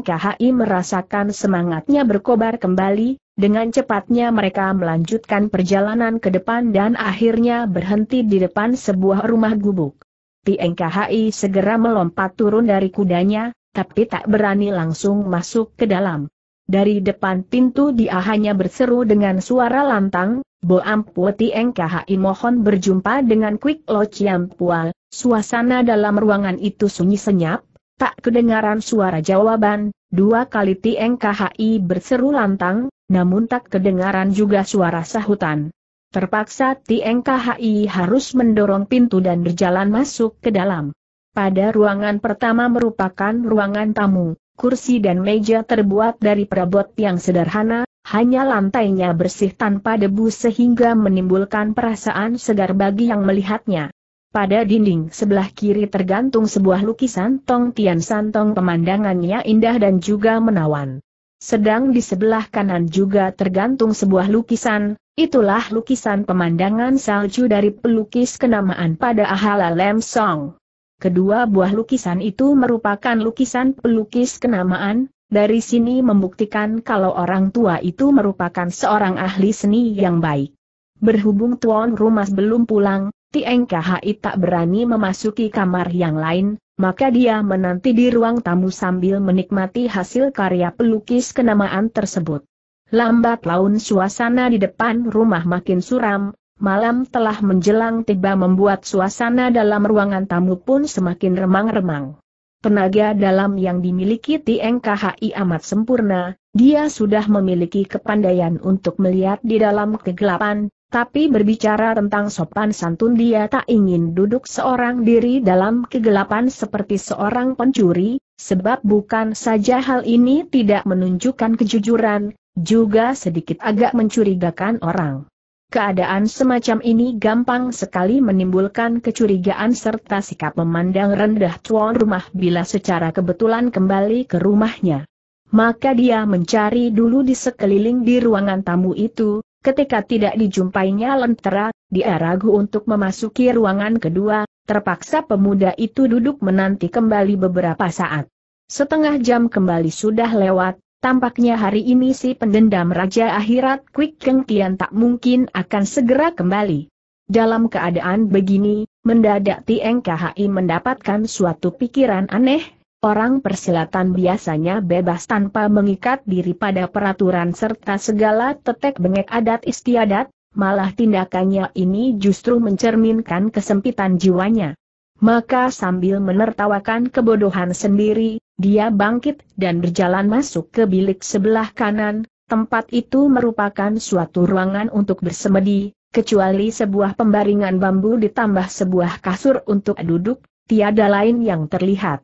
Speaker 1: merasakan semangatnya berkobar kembali, dengan cepatnya mereka melanjutkan perjalanan ke depan dan akhirnya berhenti di depan sebuah rumah gubuk. TNKHI segera melompat turun dari kudanya, tapi tak berani langsung masuk ke dalam. Dari depan pintu dia hanya berseru dengan suara lantang, Bo Ampu TNKHI mohon berjumpa dengan Quick Lo Chiam Pual. Suasana dalam ruangan itu sunyi senyap, tak kedengaran suara jawaban, dua kali TNKHI berseru lantang, namun tak kedengaran juga suara sahutan. Terpaksa TNKHI harus mendorong pintu dan berjalan masuk ke dalam. Pada ruangan pertama merupakan ruangan tamu, kursi dan meja terbuat dari perabot yang sederhana, hanya lantainya bersih tanpa debu sehingga menimbulkan perasaan segar bagi yang melihatnya. Pada dinding sebelah kiri tergantung sebuah lukisan Tong Tian Santong pemandangannya indah dan juga menawan. Sedang di sebelah kanan juga tergantung sebuah lukisan, itulah lukisan pemandangan salju dari pelukis kenamaan pada Ahala Lam Song. Kedua buah lukisan itu merupakan lukisan pelukis kenamaan, dari sini membuktikan kalau orang tua itu merupakan seorang ahli seni yang baik. Berhubung tuan rumah belum pulang, Tieng Khai tak berani memasuki kamar yang lain, maka dia menanti di ruang tamu sambil menikmati hasil karya pelukis kenamaan tersebut. Lambat laun suasana di depan rumah makin suram, malam telah menjelang tiba membuat suasana dalam ruangan tamu pun semakin remang-remang. Tenaga dalam yang dimiliki Tieng KHI amat sempurna, dia sudah memiliki kepandaian untuk melihat di dalam kegelapan, tapi berbicara tentang sopan santun dia tak ingin duduk seorang diri dalam kegelapan seperti seorang pencuri, sebab bukan saja hal ini tidak menunjukkan kejujuran, juga sedikit agak mencurigakan orang. Keadaan semacam ini gampang sekali menimbulkan kecurigaan serta sikap memandang rendah tuan rumah bila secara kebetulan kembali ke rumahnya. Maka dia mencari dulu di sekeliling di ruangan tamu itu, Ketika tidak dijumpainya lentera, dia ragu untuk memasuki ruangan kedua, terpaksa pemuda itu duduk menanti kembali beberapa saat. Setengah jam kembali sudah lewat, tampaknya hari ini si pendendam Raja Akhirat Kwik Keng Tian tak mungkin akan segera kembali. Dalam keadaan begini, mendadak Tieng mendapatkan suatu pikiran aneh, Orang persilatan biasanya bebas tanpa mengikat diri pada peraturan serta segala tetek bengek adat istiadat, malah tindakannya ini justru mencerminkan kesempitan jiwanya. Maka sambil menertawakan kebodohan sendiri, dia bangkit dan berjalan masuk ke bilik sebelah kanan, tempat itu merupakan suatu ruangan untuk bersemedi, kecuali sebuah pembaringan bambu ditambah sebuah kasur untuk duduk, tiada lain yang terlihat.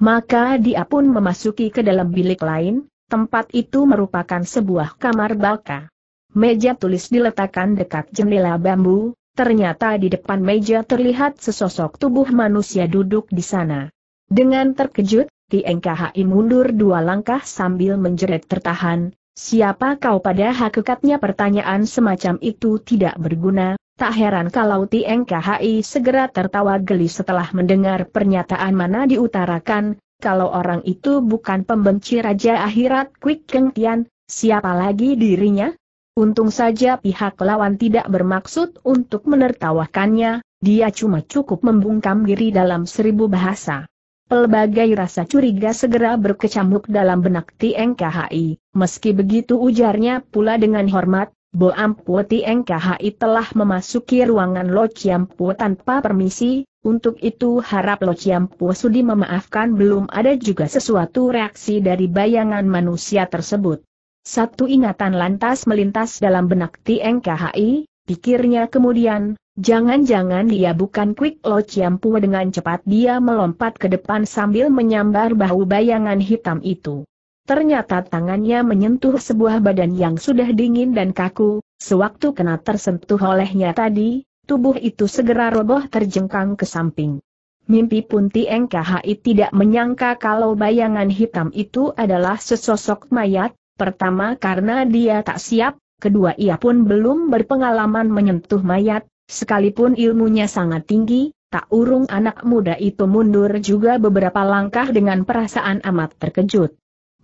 Speaker 1: Maka dia pun memasuki ke dalam bilik lain, tempat itu merupakan sebuah kamar baka. Meja tulis diletakkan dekat jendela bambu, ternyata di depan meja terlihat sesosok tubuh manusia duduk di sana. Dengan terkejut, TNKHI mundur dua langkah sambil menjerit tertahan, siapa kau pada hakikatnya pertanyaan semacam itu tidak berguna, Tak heran kalau TNKHI segera tertawa geli setelah mendengar pernyataan mana diutarakan, kalau orang itu bukan pembenci Raja Akhirat Kwik Keng Tian, siapa lagi dirinya? Untung saja pihak lawan tidak bermaksud untuk menertawakannya, dia cuma cukup membungkam diri dalam seribu bahasa. Pelbagai rasa curiga segera berkecamuk dalam benak TNKHI, meski begitu ujarnya pula dengan hormat, Boam Puoti NKHI telah memasuki ruangan Lo Chiampu tanpa permisi, untuk itu harap Lo Chiampu sudi memaafkan belum ada juga sesuatu reaksi dari bayangan manusia tersebut. Satu ingatan lantas melintas dalam benak TNKHI, pikirnya kemudian, Jangan-jangan dia bukan Quick Lo Chiampu dengan cepat dia melompat ke depan sambil menyambar bahu bayangan hitam itu. Ternyata tangannya menyentuh sebuah badan yang sudah dingin dan kaku, sewaktu kena tersentuh olehnya tadi, tubuh itu segera roboh terjengkang ke samping. Mimpi pun TNKHI tidak menyangka kalau bayangan hitam itu adalah sesosok mayat, pertama karena dia tak siap, kedua ia pun belum berpengalaman menyentuh mayat, sekalipun ilmunya sangat tinggi, tak urung anak muda itu mundur juga beberapa langkah dengan perasaan amat terkejut.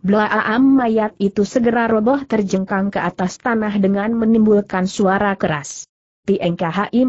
Speaker 1: Blaam mayat itu segera roboh terjengkang ke atas tanah dengan menimbulkan suara keras. Tieng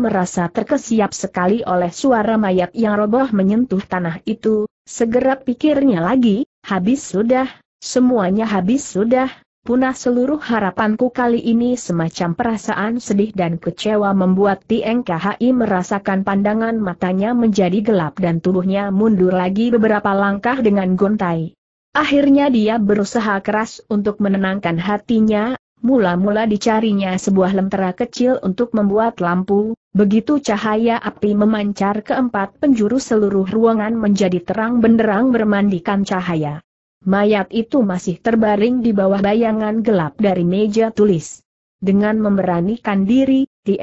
Speaker 1: merasa terkesiap sekali oleh suara mayat yang roboh menyentuh tanah itu, segera pikirnya lagi, habis sudah, semuanya habis sudah, punah seluruh harapanku kali ini semacam perasaan sedih dan kecewa membuat Tieng merasakan pandangan matanya menjadi gelap dan tubuhnya mundur lagi beberapa langkah dengan gontai. Akhirnya dia berusaha keras untuk menenangkan hatinya, mula-mula dicarinya sebuah lentera kecil untuk membuat lampu, begitu cahaya api memancar keempat penjuru seluruh ruangan menjadi terang benderang bermandikan cahaya. Mayat itu masih terbaring di bawah bayangan gelap dari meja tulis. Dengan memberanikan diri, di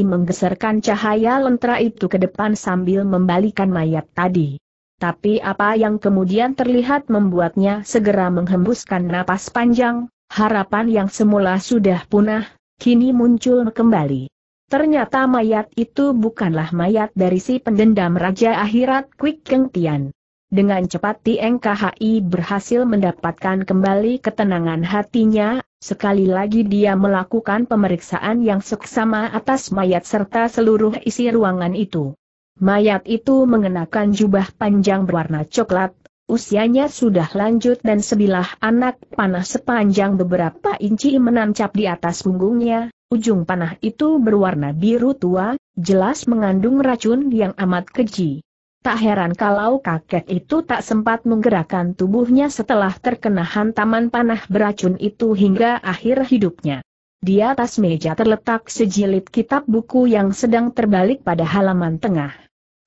Speaker 1: menggeserkan cahaya lentera itu ke depan sambil membalikan mayat tadi tapi apa yang kemudian terlihat membuatnya segera menghembuskan napas panjang, harapan yang semula sudah punah, kini muncul kembali. Ternyata mayat itu bukanlah mayat dari si pendendam Raja Akhirat Kwik Keng Tian. Dengan cepat Tieng berhasil mendapatkan kembali ketenangan hatinya, sekali lagi dia melakukan pemeriksaan yang seksama atas mayat serta seluruh isi ruangan itu. Mayat itu mengenakan jubah panjang berwarna coklat, usianya sudah lanjut dan sebilah anak panah sepanjang beberapa inci menancap di atas punggungnya, ujung panah itu berwarna biru tua, jelas mengandung racun yang amat keji. Tak heran kalau kakek itu tak sempat menggerakkan tubuhnya setelah terkena hantaman panah beracun itu hingga akhir hidupnya. Di atas meja terletak sejilid kitab buku yang sedang terbalik pada halaman tengah.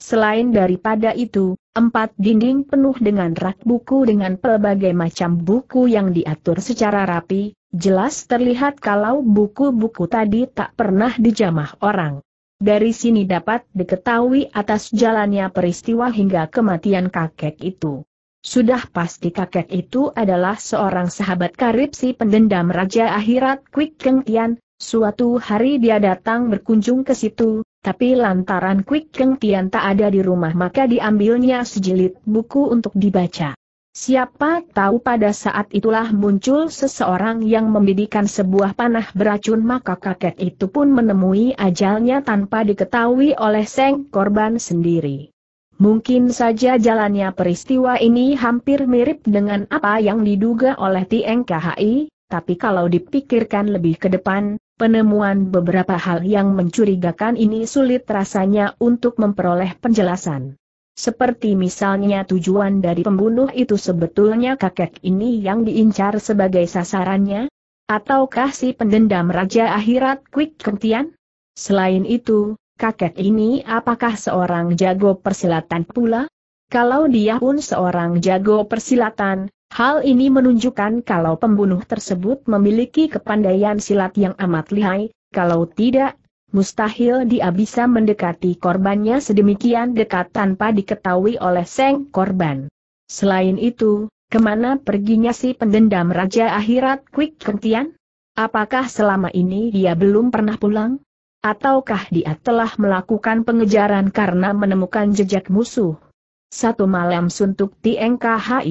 Speaker 1: Selain daripada itu, empat dinding penuh dengan rak buku dengan pelbagai macam buku yang diatur secara rapi, jelas terlihat kalau buku-buku tadi tak pernah dijamah orang. Dari sini dapat diketahui atas jalannya peristiwa hingga kematian kakek itu. Sudah pasti kakek itu adalah seorang sahabat karib si pendendam Raja Akhirat Kwik Keng Tian, suatu hari dia datang berkunjung ke situ, tapi lantaran Kwik Keng Tian tak ada di rumah maka diambilnya sejilid buku untuk dibaca. Siapa tahu pada saat itulah muncul seseorang yang membidikan sebuah panah beracun maka kakek itu pun menemui ajalnya tanpa diketahui oleh seng korban sendiri. Mungkin saja jalannya peristiwa ini hampir mirip dengan apa yang diduga oleh TNKHI, tapi kalau dipikirkan lebih ke depan, Penemuan beberapa hal yang mencurigakan ini sulit rasanya untuk memperoleh penjelasan. Seperti misalnya tujuan dari pembunuh itu sebetulnya kakek ini yang diincar sebagai sasarannya? Ataukah si pendendam Raja Akhirat Quick Kentian? Selain itu, kakek ini apakah seorang jago persilatan pula? Kalau dia pun seorang jago persilatan, Hal ini menunjukkan kalau pembunuh tersebut memiliki kepandaian silat yang amat lihai, kalau tidak, mustahil dia bisa mendekati korbannya sedemikian dekat tanpa diketahui oleh seng korban. Selain itu, kemana perginya si pendendam Raja Akhirat Quick Kentian? Apakah selama ini dia belum pernah pulang? Ataukah dia telah melakukan pengejaran karena menemukan jejak musuh? Satu malam suntuk Tieng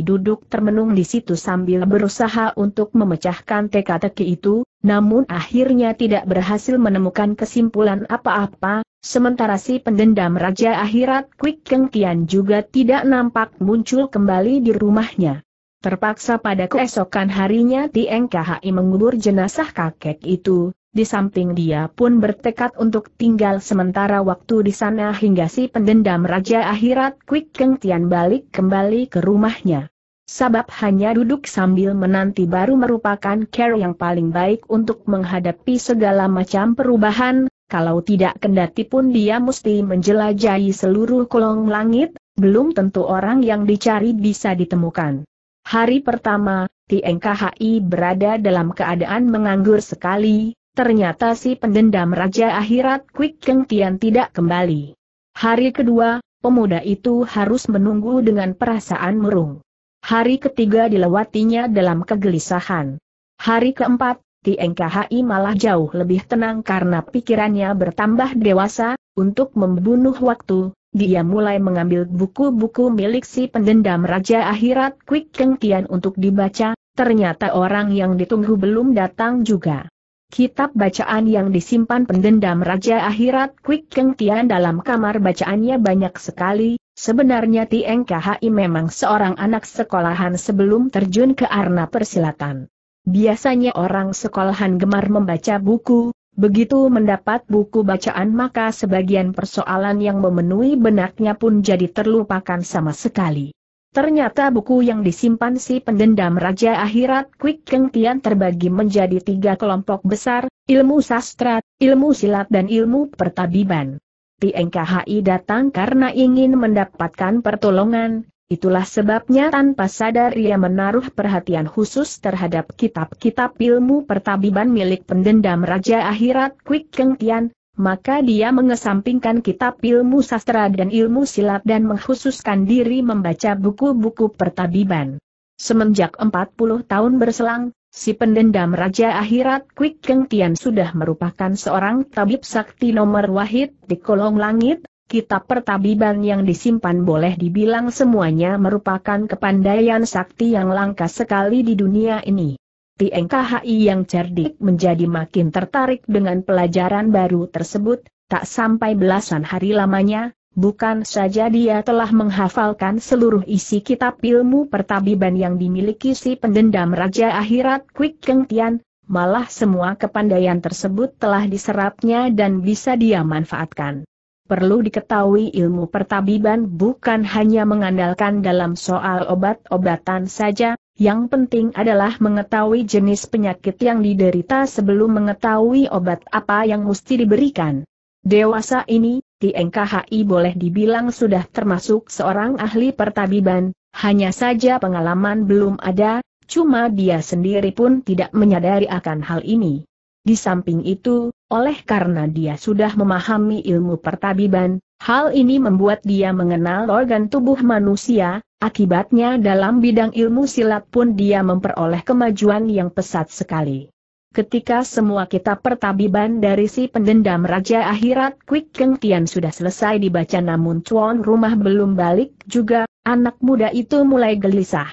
Speaker 1: duduk termenung di situ sambil berusaha untuk memecahkan teka-teki itu, namun akhirnya tidak berhasil menemukan kesimpulan apa-apa, sementara si pendendam Raja Akhirat Kwik Keng Tian juga tidak nampak muncul kembali di rumahnya. Terpaksa pada keesokan harinya Tieng Khai mengubur jenazah kakek itu, di samping dia pun bertekad untuk tinggal sementara waktu di sana hingga si pendendam Raja Akhirat Kwik Keng Tian balik kembali ke rumahnya. Sabab hanya duduk sambil menanti baru merupakan care yang paling baik untuk menghadapi segala macam perubahan, kalau tidak kendati pun dia mesti menjelajahi seluruh kolong langit, belum tentu orang yang dicari bisa ditemukan. Hari pertama, TNKHI berada dalam keadaan menganggur sekali, ternyata si pendendam Raja Akhirat Kwik Keng Tian tidak kembali. Hari kedua, pemuda itu harus menunggu dengan perasaan murung. Hari ketiga dilewatinya dalam kegelisahan. Hari keempat, TNKHI malah jauh lebih tenang karena pikirannya bertambah dewasa, untuk membunuh waktu, dia mulai mengambil buku-buku milik si pendendam Raja Akhirat Kwik Keng Tian untuk dibaca, ternyata orang yang ditunggu belum datang juga. Kitab bacaan yang disimpan pendendam Raja Akhirat Quick Keng Tian dalam kamar bacaannya banyak sekali, sebenarnya Tieng KHI memang seorang anak sekolahan sebelum terjun ke arna persilatan. Biasanya orang sekolahan gemar membaca buku, begitu mendapat buku bacaan maka sebagian persoalan yang memenuhi benaknya pun jadi terlupakan sama sekali. Ternyata buku yang disimpan si pendendam Raja Akhirat Kwik Keng Tian terbagi menjadi tiga kelompok besar, ilmu sastra, ilmu silat dan ilmu pertabiban. Tieng datang karena ingin mendapatkan pertolongan, itulah sebabnya tanpa sadar ia menaruh perhatian khusus terhadap kitab-kitab ilmu pertabiban milik pendendam Raja Akhirat Kwik Keng Tian, maka dia mengesampingkan kitab ilmu sastra dan ilmu silat dan menghususkan diri membaca buku-buku pertabiban. Semenjak 40 tahun berselang, si pendendam Raja Akhirat Kwik Keng Tian sudah merupakan seorang tabib sakti nomor wahid di kolong langit, kitab pertabiban yang disimpan boleh dibilang semuanya merupakan kepandaian sakti yang langka sekali di dunia ini. Tieng yang cerdik menjadi makin tertarik dengan pelajaran baru tersebut, tak sampai belasan hari lamanya, bukan saja dia telah menghafalkan seluruh isi kitab ilmu pertabiban yang dimiliki si pendendam Raja Akhirat Kwik Keng Tian, malah semua kepandaian tersebut telah diserapnya dan bisa dia manfaatkan. Perlu diketahui ilmu pertabiban bukan hanya mengandalkan dalam soal obat-obatan saja, yang penting adalah mengetahui jenis penyakit yang diderita sebelum mengetahui obat apa yang mesti diberikan. Dewasa ini, TNKHI boleh dibilang sudah termasuk seorang ahli pertabiban, hanya saja pengalaman belum ada, cuma dia sendiri pun tidak menyadari akan hal ini. Di samping itu, oleh karena dia sudah memahami ilmu pertabiban, Hal ini membuat dia mengenal organ tubuh manusia, akibatnya dalam bidang ilmu silat pun dia memperoleh kemajuan yang pesat sekali. Ketika semua kitab pertabiban dari si pendendam Raja Akhirat Quick Keng Tian sudah selesai dibaca namun cuan rumah belum balik juga, anak muda itu mulai gelisah.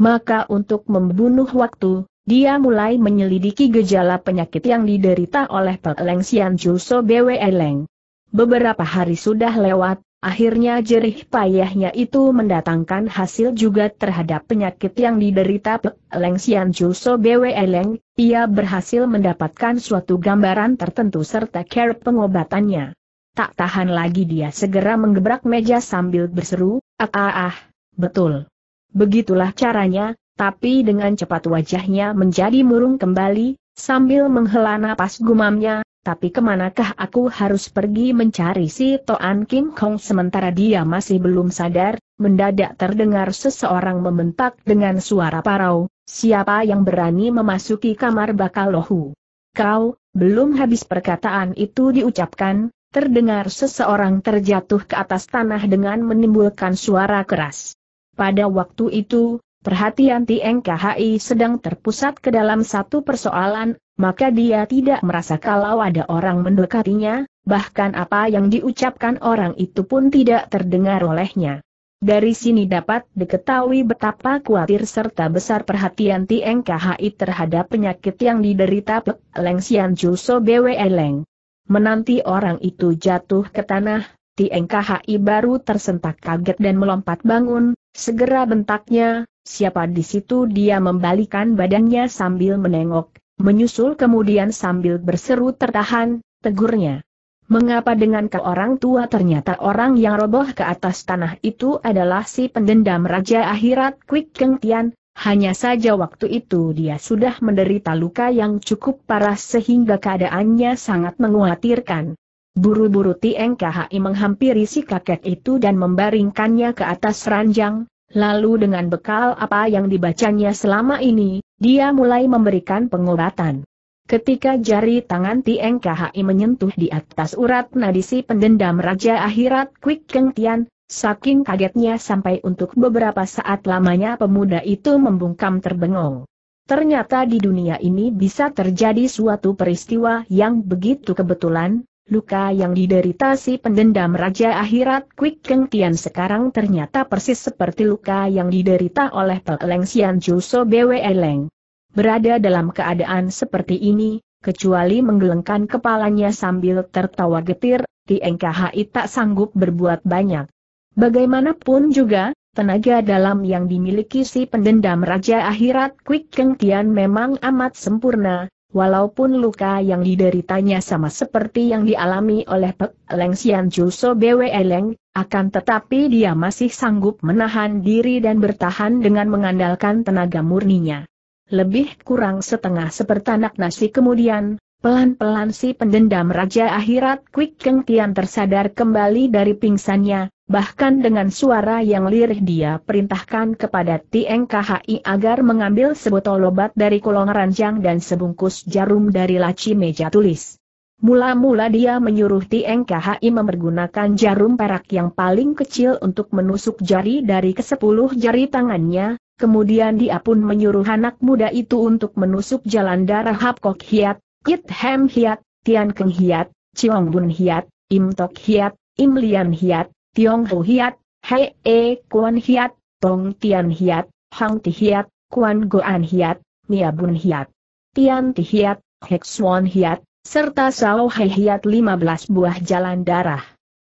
Speaker 1: Maka untuk membunuh waktu, dia mulai menyelidiki gejala penyakit yang diderita oleh Peleng Sian Juso Bwe Leng. Beberapa hari sudah lewat, akhirnya jerih payahnya itu mendatangkan hasil juga terhadap penyakit yang diderita Pek Leng Sian Juso Bwe Leng, ia berhasil mendapatkan suatu gambaran tertentu serta care pengobatannya. Tak tahan lagi dia segera menggebrak meja sambil berseru, ah ah ah, betul. Begitulah caranya, tapi dengan cepat wajahnya menjadi murung kembali, sambil menghela napas gumamnya, tapi kemanakah aku harus pergi mencari si Toan Kim Kong sementara dia masih belum sadar, mendadak terdengar seseorang membentak dengan suara parau, siapa yang berani memasuki kamar bakal lohu. Kau, belum habis perkataan itu diucapkan, terdengar seseorang terjatuh ke atas tanah dengan menimbulkan suara keras. Pada waktu itu, perhatian Tieng KHI sedang terpusat ke dalam satu persoalan, maka dia tidak merasa kalau ada orang mendekatinya, bahkan apa yang diucapkan orang itu pun tidak terdengar olehnya. Dari sini dapat diketahui betapa khawatir serta besar perhatian Tieng KHI terhadap penyakit yang diderita Pek Leng Sian Juso Bwe Leng. Menanti orang itu jatuh ke tanah, Ti NKHI baru tersentak kaget dan melompat bangun, segera bentaknya, siapa di situ dia membalikan badannya sambil menengok, menyusul kemudian sambil berseru tertahan, tegurnya. Mengapa dengan ke orang tua ternyata orang yang roboh ke atas tanah itu adalah si pendendam Raja Akhirat Kwik Keng Tian, hanya saja waktu itu dia sudah menderita luka yang cukup parah sehingga keadaannya sangat menguatirkan. Buru-buru Tieng Khi menghampiri si kakek itu dan membaringkannya ke atas ranjang, lalu dengan bekal apa yang dibacanya selama ini, dia mulai memberikan pengobatan. Ketika jari tangan Tieng Khi menyentuh di atas urat nadi pendendam Raja Akhirat Kwik Keng Tian, saking kagetnya sampai untuk beberapa saat lamanya pemuda itu membungkam terbengong. Ternyata di dunia ini bisa terjadi suatu peristiwa yang begitu kebetulan, Luka yang diderita si pendendam Raja Akhirat Kwik Keng Tian sekarang ternyata persis seperti luka yang diderita oleh Peleng Leng Sian Juso Bwe Leng. Berada dalam keadaan seperti ini, kecuali menggelengkan kepalanya sambil tertawa getir, Tieng KHI tak sanggup berbuat banyak. Bagaimanapun juga, tenaga dalam yang dimiliki si pendendam Raja Akhirat Kwik Keng Tian memang amat sempurna, Walaupun luka yang dideritanya sama seperti yang dialami oleh Pek Leng Xian Juso Bwe Leng, akan tetapi dia masih sanggup menahan diri dan bertahan dengan mengandalkan tenaga murninya. Lebih kurang setengah sepertanak nasi kemudian, pelan-pelan si pendendam Raja Akhirat Kwik Keng Tian tersadar kembali dari pingsannya, Bahkan dengan suara yang lirih dia perintahkan kepada TNKHI agar mengambil sebotol obat dari kolong ranjang dan sebungkus jarum dari laci meja tulis. Mula-mula dia menyuruh TNKHI mempergunakan jarum perak yang paling kecil untuk menusuk jari dari kesepuluh jari tangannya, kemudian dia pun menyuruh anak muda itu untuk menusuk jalan darah Hapkok Hiat, Kit Hem Hiat, Tian Keng Hiat, Ciong Bun Hiat, Im Tok Hiat, Im Lian Hiat, Tiong Ho Hiat, Hei E Kuan Hiat, Tong Tian Hiat, Hang Ti Hiat, Kuan Goan Hiat, Mia Bun Hiat, Tian Ti Hiat, Hek Suan Hiat, serta Sao Hei Hiat 15 buah jalan darah.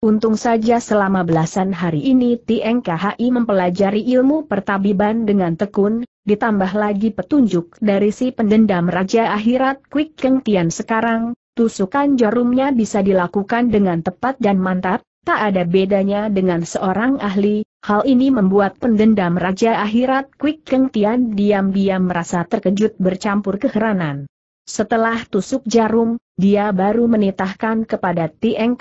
Speaker 1: Untung saja selama belasan hari ini Tieng KHI mempelajari ilmu pertabiban dengan tekun, ditambah lagi petunjuk dari si pendendam Raja Akhirat Kwik Keng Tian sekarang, tusukan jarumnya bisa dilakukan dengan tepat dan mantap, tak ada bedanya dengan seorang ahli, hal ini membuat pendendam Raja Akhirat Kwik Keng Tian diam-diam merasa terkejut bercampur keheranan. Setelah tusuk jarum, dia baru menitahkan kepada Tieng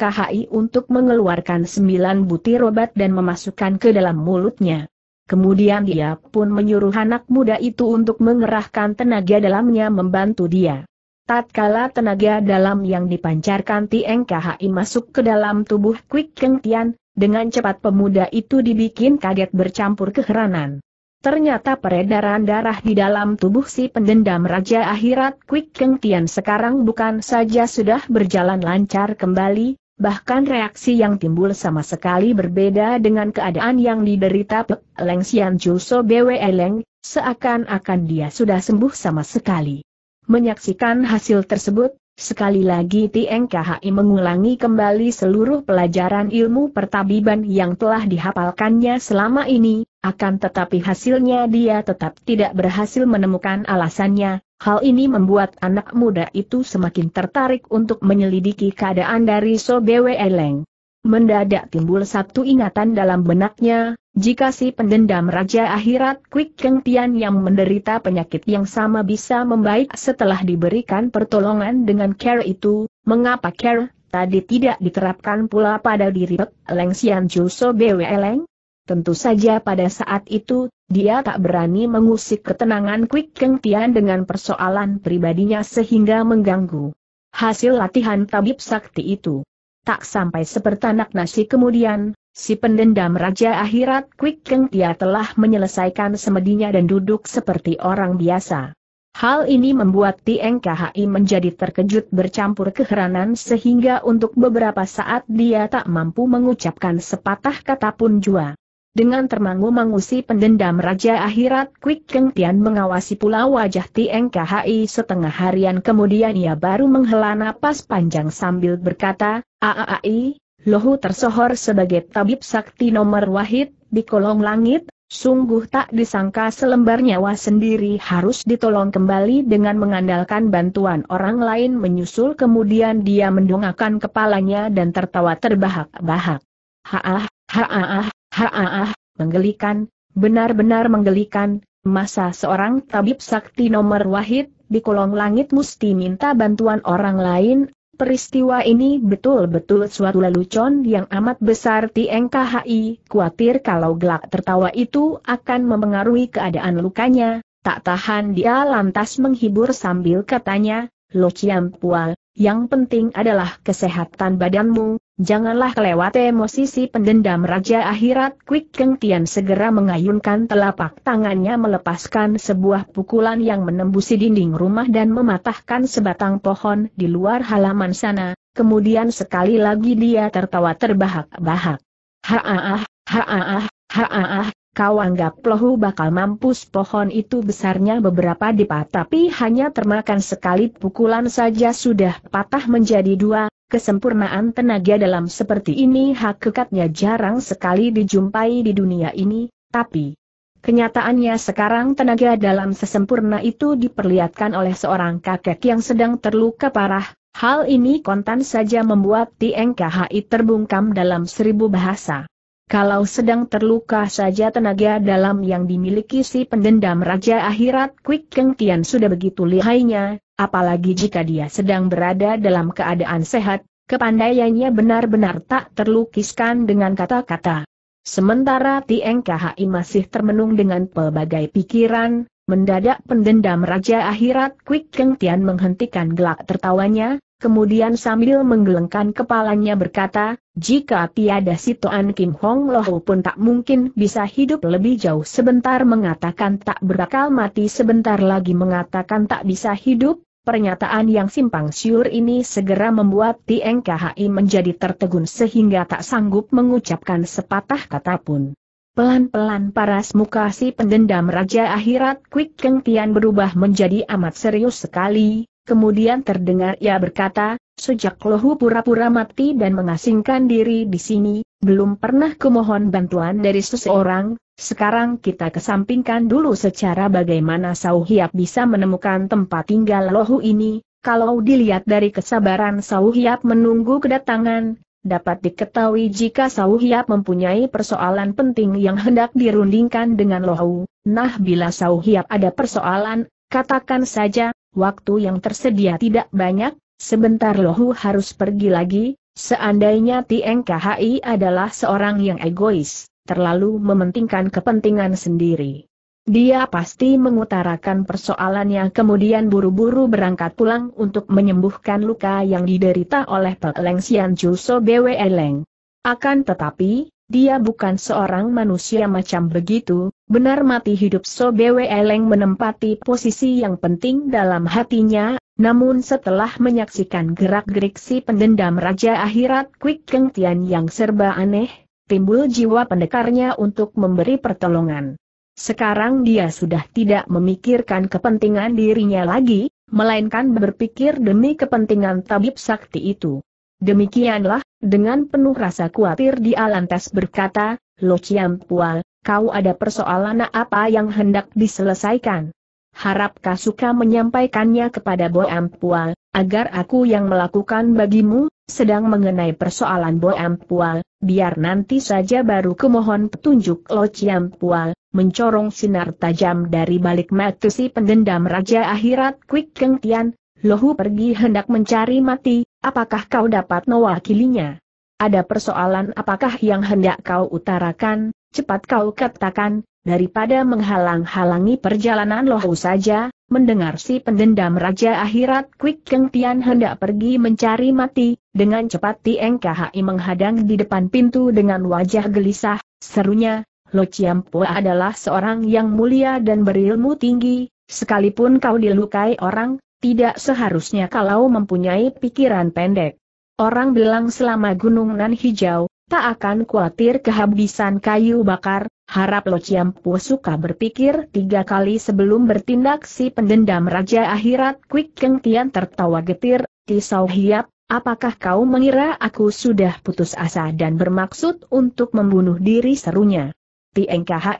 Speaker 1: untuk mengeluarkan sembilan butir obat dan memasukkan ke dalam mulutnya. Kemudian dia pun menyuruh anak muda itu untuk mengerahkan tenaga dalamnya membantu dia. Tatkala tenaga dalam yang dipancarkan Tieng KHI masuk ke dalam tubuh Kwik Keng Tian, dengan cepat pemuda itu dibikin kaget bercampur keheranan. Ternyata peredaran darah di dalam tubuh si pendendam Raja Akhirat Kwik Keng Tian sekarang bukan saja sudah berjalan lancar kembali, bahkan reaksi yang timbul sama sekali berbeda dengan keadaan yang diderita Pek Leng Sian Juso Bwe Leng, seakan-akan dia sudah sembuh sama sekali. Menyaksikan hasil tersebut, sekali lagi TNKHI mengulangi kembali seluruh pelajaran ilmu pertabiban yang telah dihafalkannya selama ini, akan tetapi hasilnya dia tetap tidak berhasil menemukan alasannya, Hal ini membuat anak muda itu semakin tertarik untuk menyelidiki keadaan dari Sobewe Eleng. Mendadak timbul satu ingatan dalam benaknya, jika si pendendam Raja Akhirat Kwik Keng Tian yang menderita penyakit yang sama bisa membaik setelah diberikan pertolongan dengan care itu, mengapa care tadi tidak diterapkan pula pada diri Pek Leng Sian Ju So Bwe Leng? Tentu saja pada saat itu, dia tak berani mengusik ketenangan Kwik Keng Tian dengan persoalan pribadinya sehingga mengganggu hasil latihan tabib sakti itu. Tak sampai sepertanak nasi kemudian, Si pendendam Raja Akhirat Quick Keng Tia telah menyelesaikan semedinya dan duduk seperti orang biasa. Hal ini membuat Tieng KHI menjadi terkejut bercampur keheranan sehingga untuk beberapa saat dia tak mampu mengucapkan sepatah kata pun jua. Dengan termangu-mangu si pendendam Raja Akhirat Quick, Keng Tian mengawasi pula wajah Tieng KHI setengah harian kemudian ia baru menghela napas panjang sambil berkata, Aai, Lohu tersohor sebagai tabib sakti nomor wahid, di kolong langit, sungguh tak disangka selembar nyawa sendiri harus ditolong kembali dengan mengandalkan bantuan orang lain menyusul kemudian dia mendongakkan kepalanya dan tertawa terbahak-bahak. Haah, haah, haah, menggelikan, benar-benar menggelikan, masa seorang tabib sakti nomor wahid, di kolong langit mesti minta bantuan orang lain, Peristiwa ini betul-betul suatu lelucon yang amat besar di NKHI, khawatir kalau gelak tertawa itu akan memengaruhi keadaan lukanya, tak tahan dia lantas menghibur sambil katanya, Lo Ciampual, yang penting adalah kesehatan badanmu, Janganlah kelewat emosi si pendendam Raja Akhirat Kwik Keng Tian segera mengayunkan telapak tangannya melepaskan sebuah pukulan yang menembusi dinding rumah dan mematahkan sebatang pohon di luar halaman sana, kemudian sekali lagi dia tertawa terbahak-bahak. Haaah, haaah, haaah, kau anggap lohu bakal mampus pohon itu besarnya beberapa dipat tapi hanya termakan sekali pukulan saja sudah patah menjadi dua, Kesempurnaan tenaga dalam seperti ini hakikatnya jarang sekali dijumpai di dunia ini, tapi kenyataannya sekarang tenaga dalam sesempurna itu diperlihatkan oleh seorang kakek yang sedang terluka parah. Hal ini kontan saja membuat TNKHI terbungkam dalam seribu bahasa. Kalau sedang terluka saja tenaga dalam yang dimiliki si pendendam Raja Akhirat Kwik Keng Tian sudah begitu lihainya, apalagi jika dia sedang berada dalam keadaan sehat, kepandaiannya benar-benar tak terlukiskan dengan kata-kata. Sementara Tieng Khi masih termenung dengan pelbagai pikiran, mendadak pendendam Raja Akhirat Kwik Keng Tian menghentikan gelak tertawanya, kemudian sambil menggelengkan kepalanya berkata, jika tiada si Toan Kim Hong Loh pun tak mungkin bisa hidup lebih jauh sebentar mengatakan tak berakal mati sebentar lagi mengatakan tak bisa hidup, Pernyataan yang simpang siur ini segera membuat Tieng KHI menjadi tertegun sehingga tak sanggup mengucapkan sepatah kata pun. Pelan-pelan paras muka si pendendam Raja Akhirat Kwik Keng Tian berubah menjadi amat serius sekali, kemudian terdengar ia berkata, Sejak Lohu pura-pura mati dan mengasingkan diri di sini, belum pernah kumohon bantuan dari seseorang, sekarang kita kesampingkan dulu secara bagaimana Sau Hiap bisa menemukan tempat tinggal Lohu ini, kalau dilihat dari kesabaran Sau Hiap menunggu kedatangan, dapat diketahui jika Sau Hiap mempunyai persoalan penting yang hendak dirundingkan dengan Lohu, nah bila Sau Hiap ada persoalan, katakan saja, waktu yang tersedia tidak banyak, Sebentar Lohu harus pergi lagi, seandainya TNKHI adalah seorang yang egois, terlalu mementingkan kepentingan sendiri. Dia pasti mengutarakan persoalannya kemudian buru-buru berangkat pulang untuk menyembuhkan luka yang diderita oleh Peleng Sian Juso Bwe Leng. Akan tetapi, dia bukan seorang manusia macam begitu, benar mati hidup So Bwe Leng menempati posisi yang penting dalam hatinya, namun setelah menyaksikan gerak-gerik si pendendam Raja Akhirat Kwik Keng Tian yang serba aneh, timbul jiwa pendekarnya untuk memberi pertolongan. Sekarang dia sudah tidak memikirkan kepentingan dirinya lagi, melainkan berpikir demi kepentingan tabib sakti itu. Demikianlah, dengan penuh rasa khawatir dia lantas berkata, Lo Chiam Pual, kau ada persoalan apa yang hendak diselesaikan? harap kau suka menyampaikannya kepada Bo Ampua, agar aku yang melakukan bagimu, sedang mengenai persoalan Bo Ampua, biar nanti saja baru kemohon petunjuk Lo Ciampua, mencorong sinar tajam dari balik mata si pendendam Raja Akhirat Kwik Keng Tian, Lohu pergi hendak mencari mati, apakah kau dapat mewakilinya? Ada persoalan apakah yang hendak kau utarakan, cepat kau katakan, daripada menghalang-halangi perjalanan lohu saja, mendengar si pendendam Raja Akhirat Kwik Keng Tian hendak pergi mencari mati, dengan cepat Tieng KHI menghadang di depan pintu dengan wajah gelisah, serunya, Lo Chiampo adalah seorang yang mulia dan berilmu tinggi, sekalipun kau dilukai orang, tidak seharusnya kalau mempunyai pikiran pendek. Orang bilang selama gunung nan hijau, Tak akan khawatir kehabisan kayu bakar, harap Lo Ciampu suka berpikir tiga kali sebelum bertindak si pendendam Raja Akhirat Kwik Keng Tian tertawa getir, Tisau Hiap, apakah kau mengira aku sudah putus asa dan bermaksud untuk membunuh diri serunya? Ti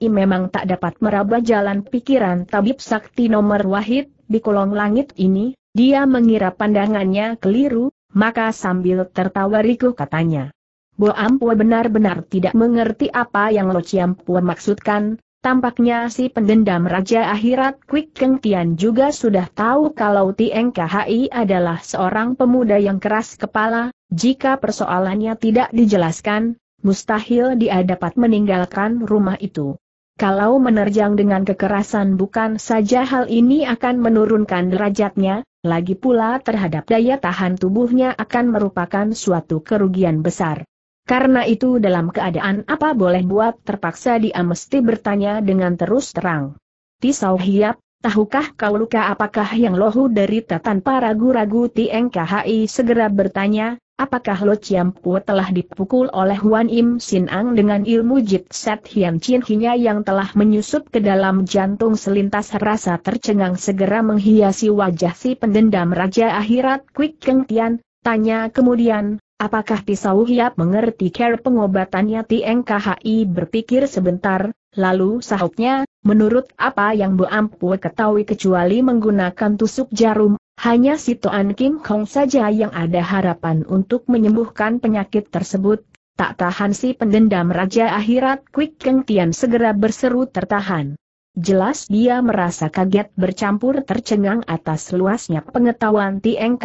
Speaker 1: memang tak dapat meraba jalan pikiran tabib sakti nomor wahid, di kolong langit ini, dia mengira pandangannya keliru, maka sambil tertawa riku katanya. Bo Ampua benar-benar tidak mengerti apa yang Lo Ciampua maksudkan, tampaknya si pendendam Raja Akhirat Kwik Keng Tian juga sudah tahu kalau Tieng KHI adalah seorang pemuda yang keras kepala, jika persoalannya tidak dijelaskan, mustahil dia dapat meninggalkan rumah itu. Kalau menerjang dengan kekerasan bukan saja hal ini akan menurunkan derajatnya, lagi pula terhadap daya tahan tubuhnya akan merupakan suatu kerugian besar. Karena itu dalam keadaan apa boleh buat terpaksa dia mesti bertanya dengan terus terang. Tisau Hiap, tahukah kau luka apakah yang lohu dari tanpa ragu-ragu TNKHI segera bertanya, apakah Lo Chiam Pu telah dipukul oleh Wan Im Sin Ang dengan ilmu Jit Set Hian Chin Hinya yang telah menyusup ke dalam jantung selintas rasa tercengang segera menghiasi wajah si pendendam Raja Akhirat Kwik Keng Tian, tanya kemudian, Apakah pisau hiap mengerti care pengobatannya Tieng KHI berpikir sebentar, lalu sahutnya, menurut apa yang Bu Ampu ketahui kecuali menggunakan tusuk jarum, hanya si Toan Kim Kong saja yang ada harapan untuk menyembuhkan penyakit tersebut. Tak tahan si pendendam Raja Akhirat Kwik Keng Tian segera berseru tertahan. Jelas dia merasa kaget bercampur tercengang atas luasnya pengetahuan Tieng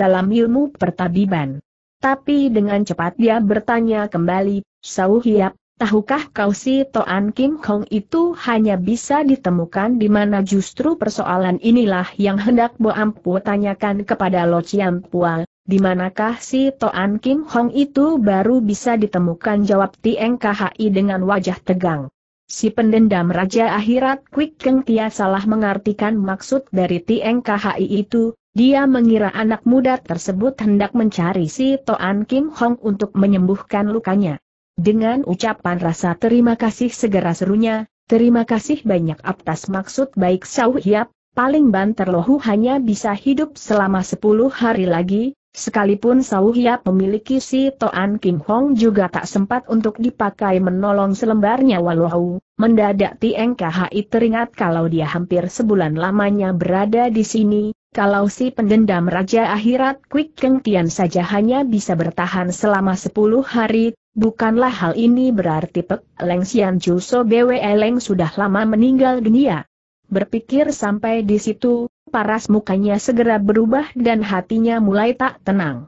Speaker 1: dalam ilmu pertabiban. Tapi dengan cepat dia bertanya kembali, Sau Hiap, tahukah kau si Toan Kim Kong itu hanya bisa ditemukan di mana justru persoalan inilah yang hendak Bo Ampu tanyakan kepada Lo Chiam Pua, di manakah si Toan Kim Hong itu baru bisa ditemukan jawab Tieng KHI dengan wajah tegang. Si pendendam Raja Akhirat Kwik Keng Tia salah mengartikan maksud dari Tieng KHI itu, dia mengira anak muda tersebut hendak mencari si Toan Kim Hong untuk menyembuhkan lukanya. Dengan ucapan rasa terima kasih segera serunya, terima kasih banyak atas maksud baik Sau Hiap, paling banter lohu hanya bisa hidup selama 10 hari lagi, sekalipun Sau Hiap memiliki si Toan Kim Hong juga tak sempat untuk dipakai menolong selembar nyawa lohu, mendadak Tieng Khai teringat kalau dia hampir sebulan lamanya berada di sini, kalau si pendendam Raja Akhirat Kwik Keng Tian saja hanya bisa bertahan selama 10 hari, bukanlah hal ini berarti Pek Leng Xian Ju So Bwe Leng sudah lama meninggal dunia. Berpikir sampai di situ, paras mukanya segera berubah dan hatinya mulai tak tenang.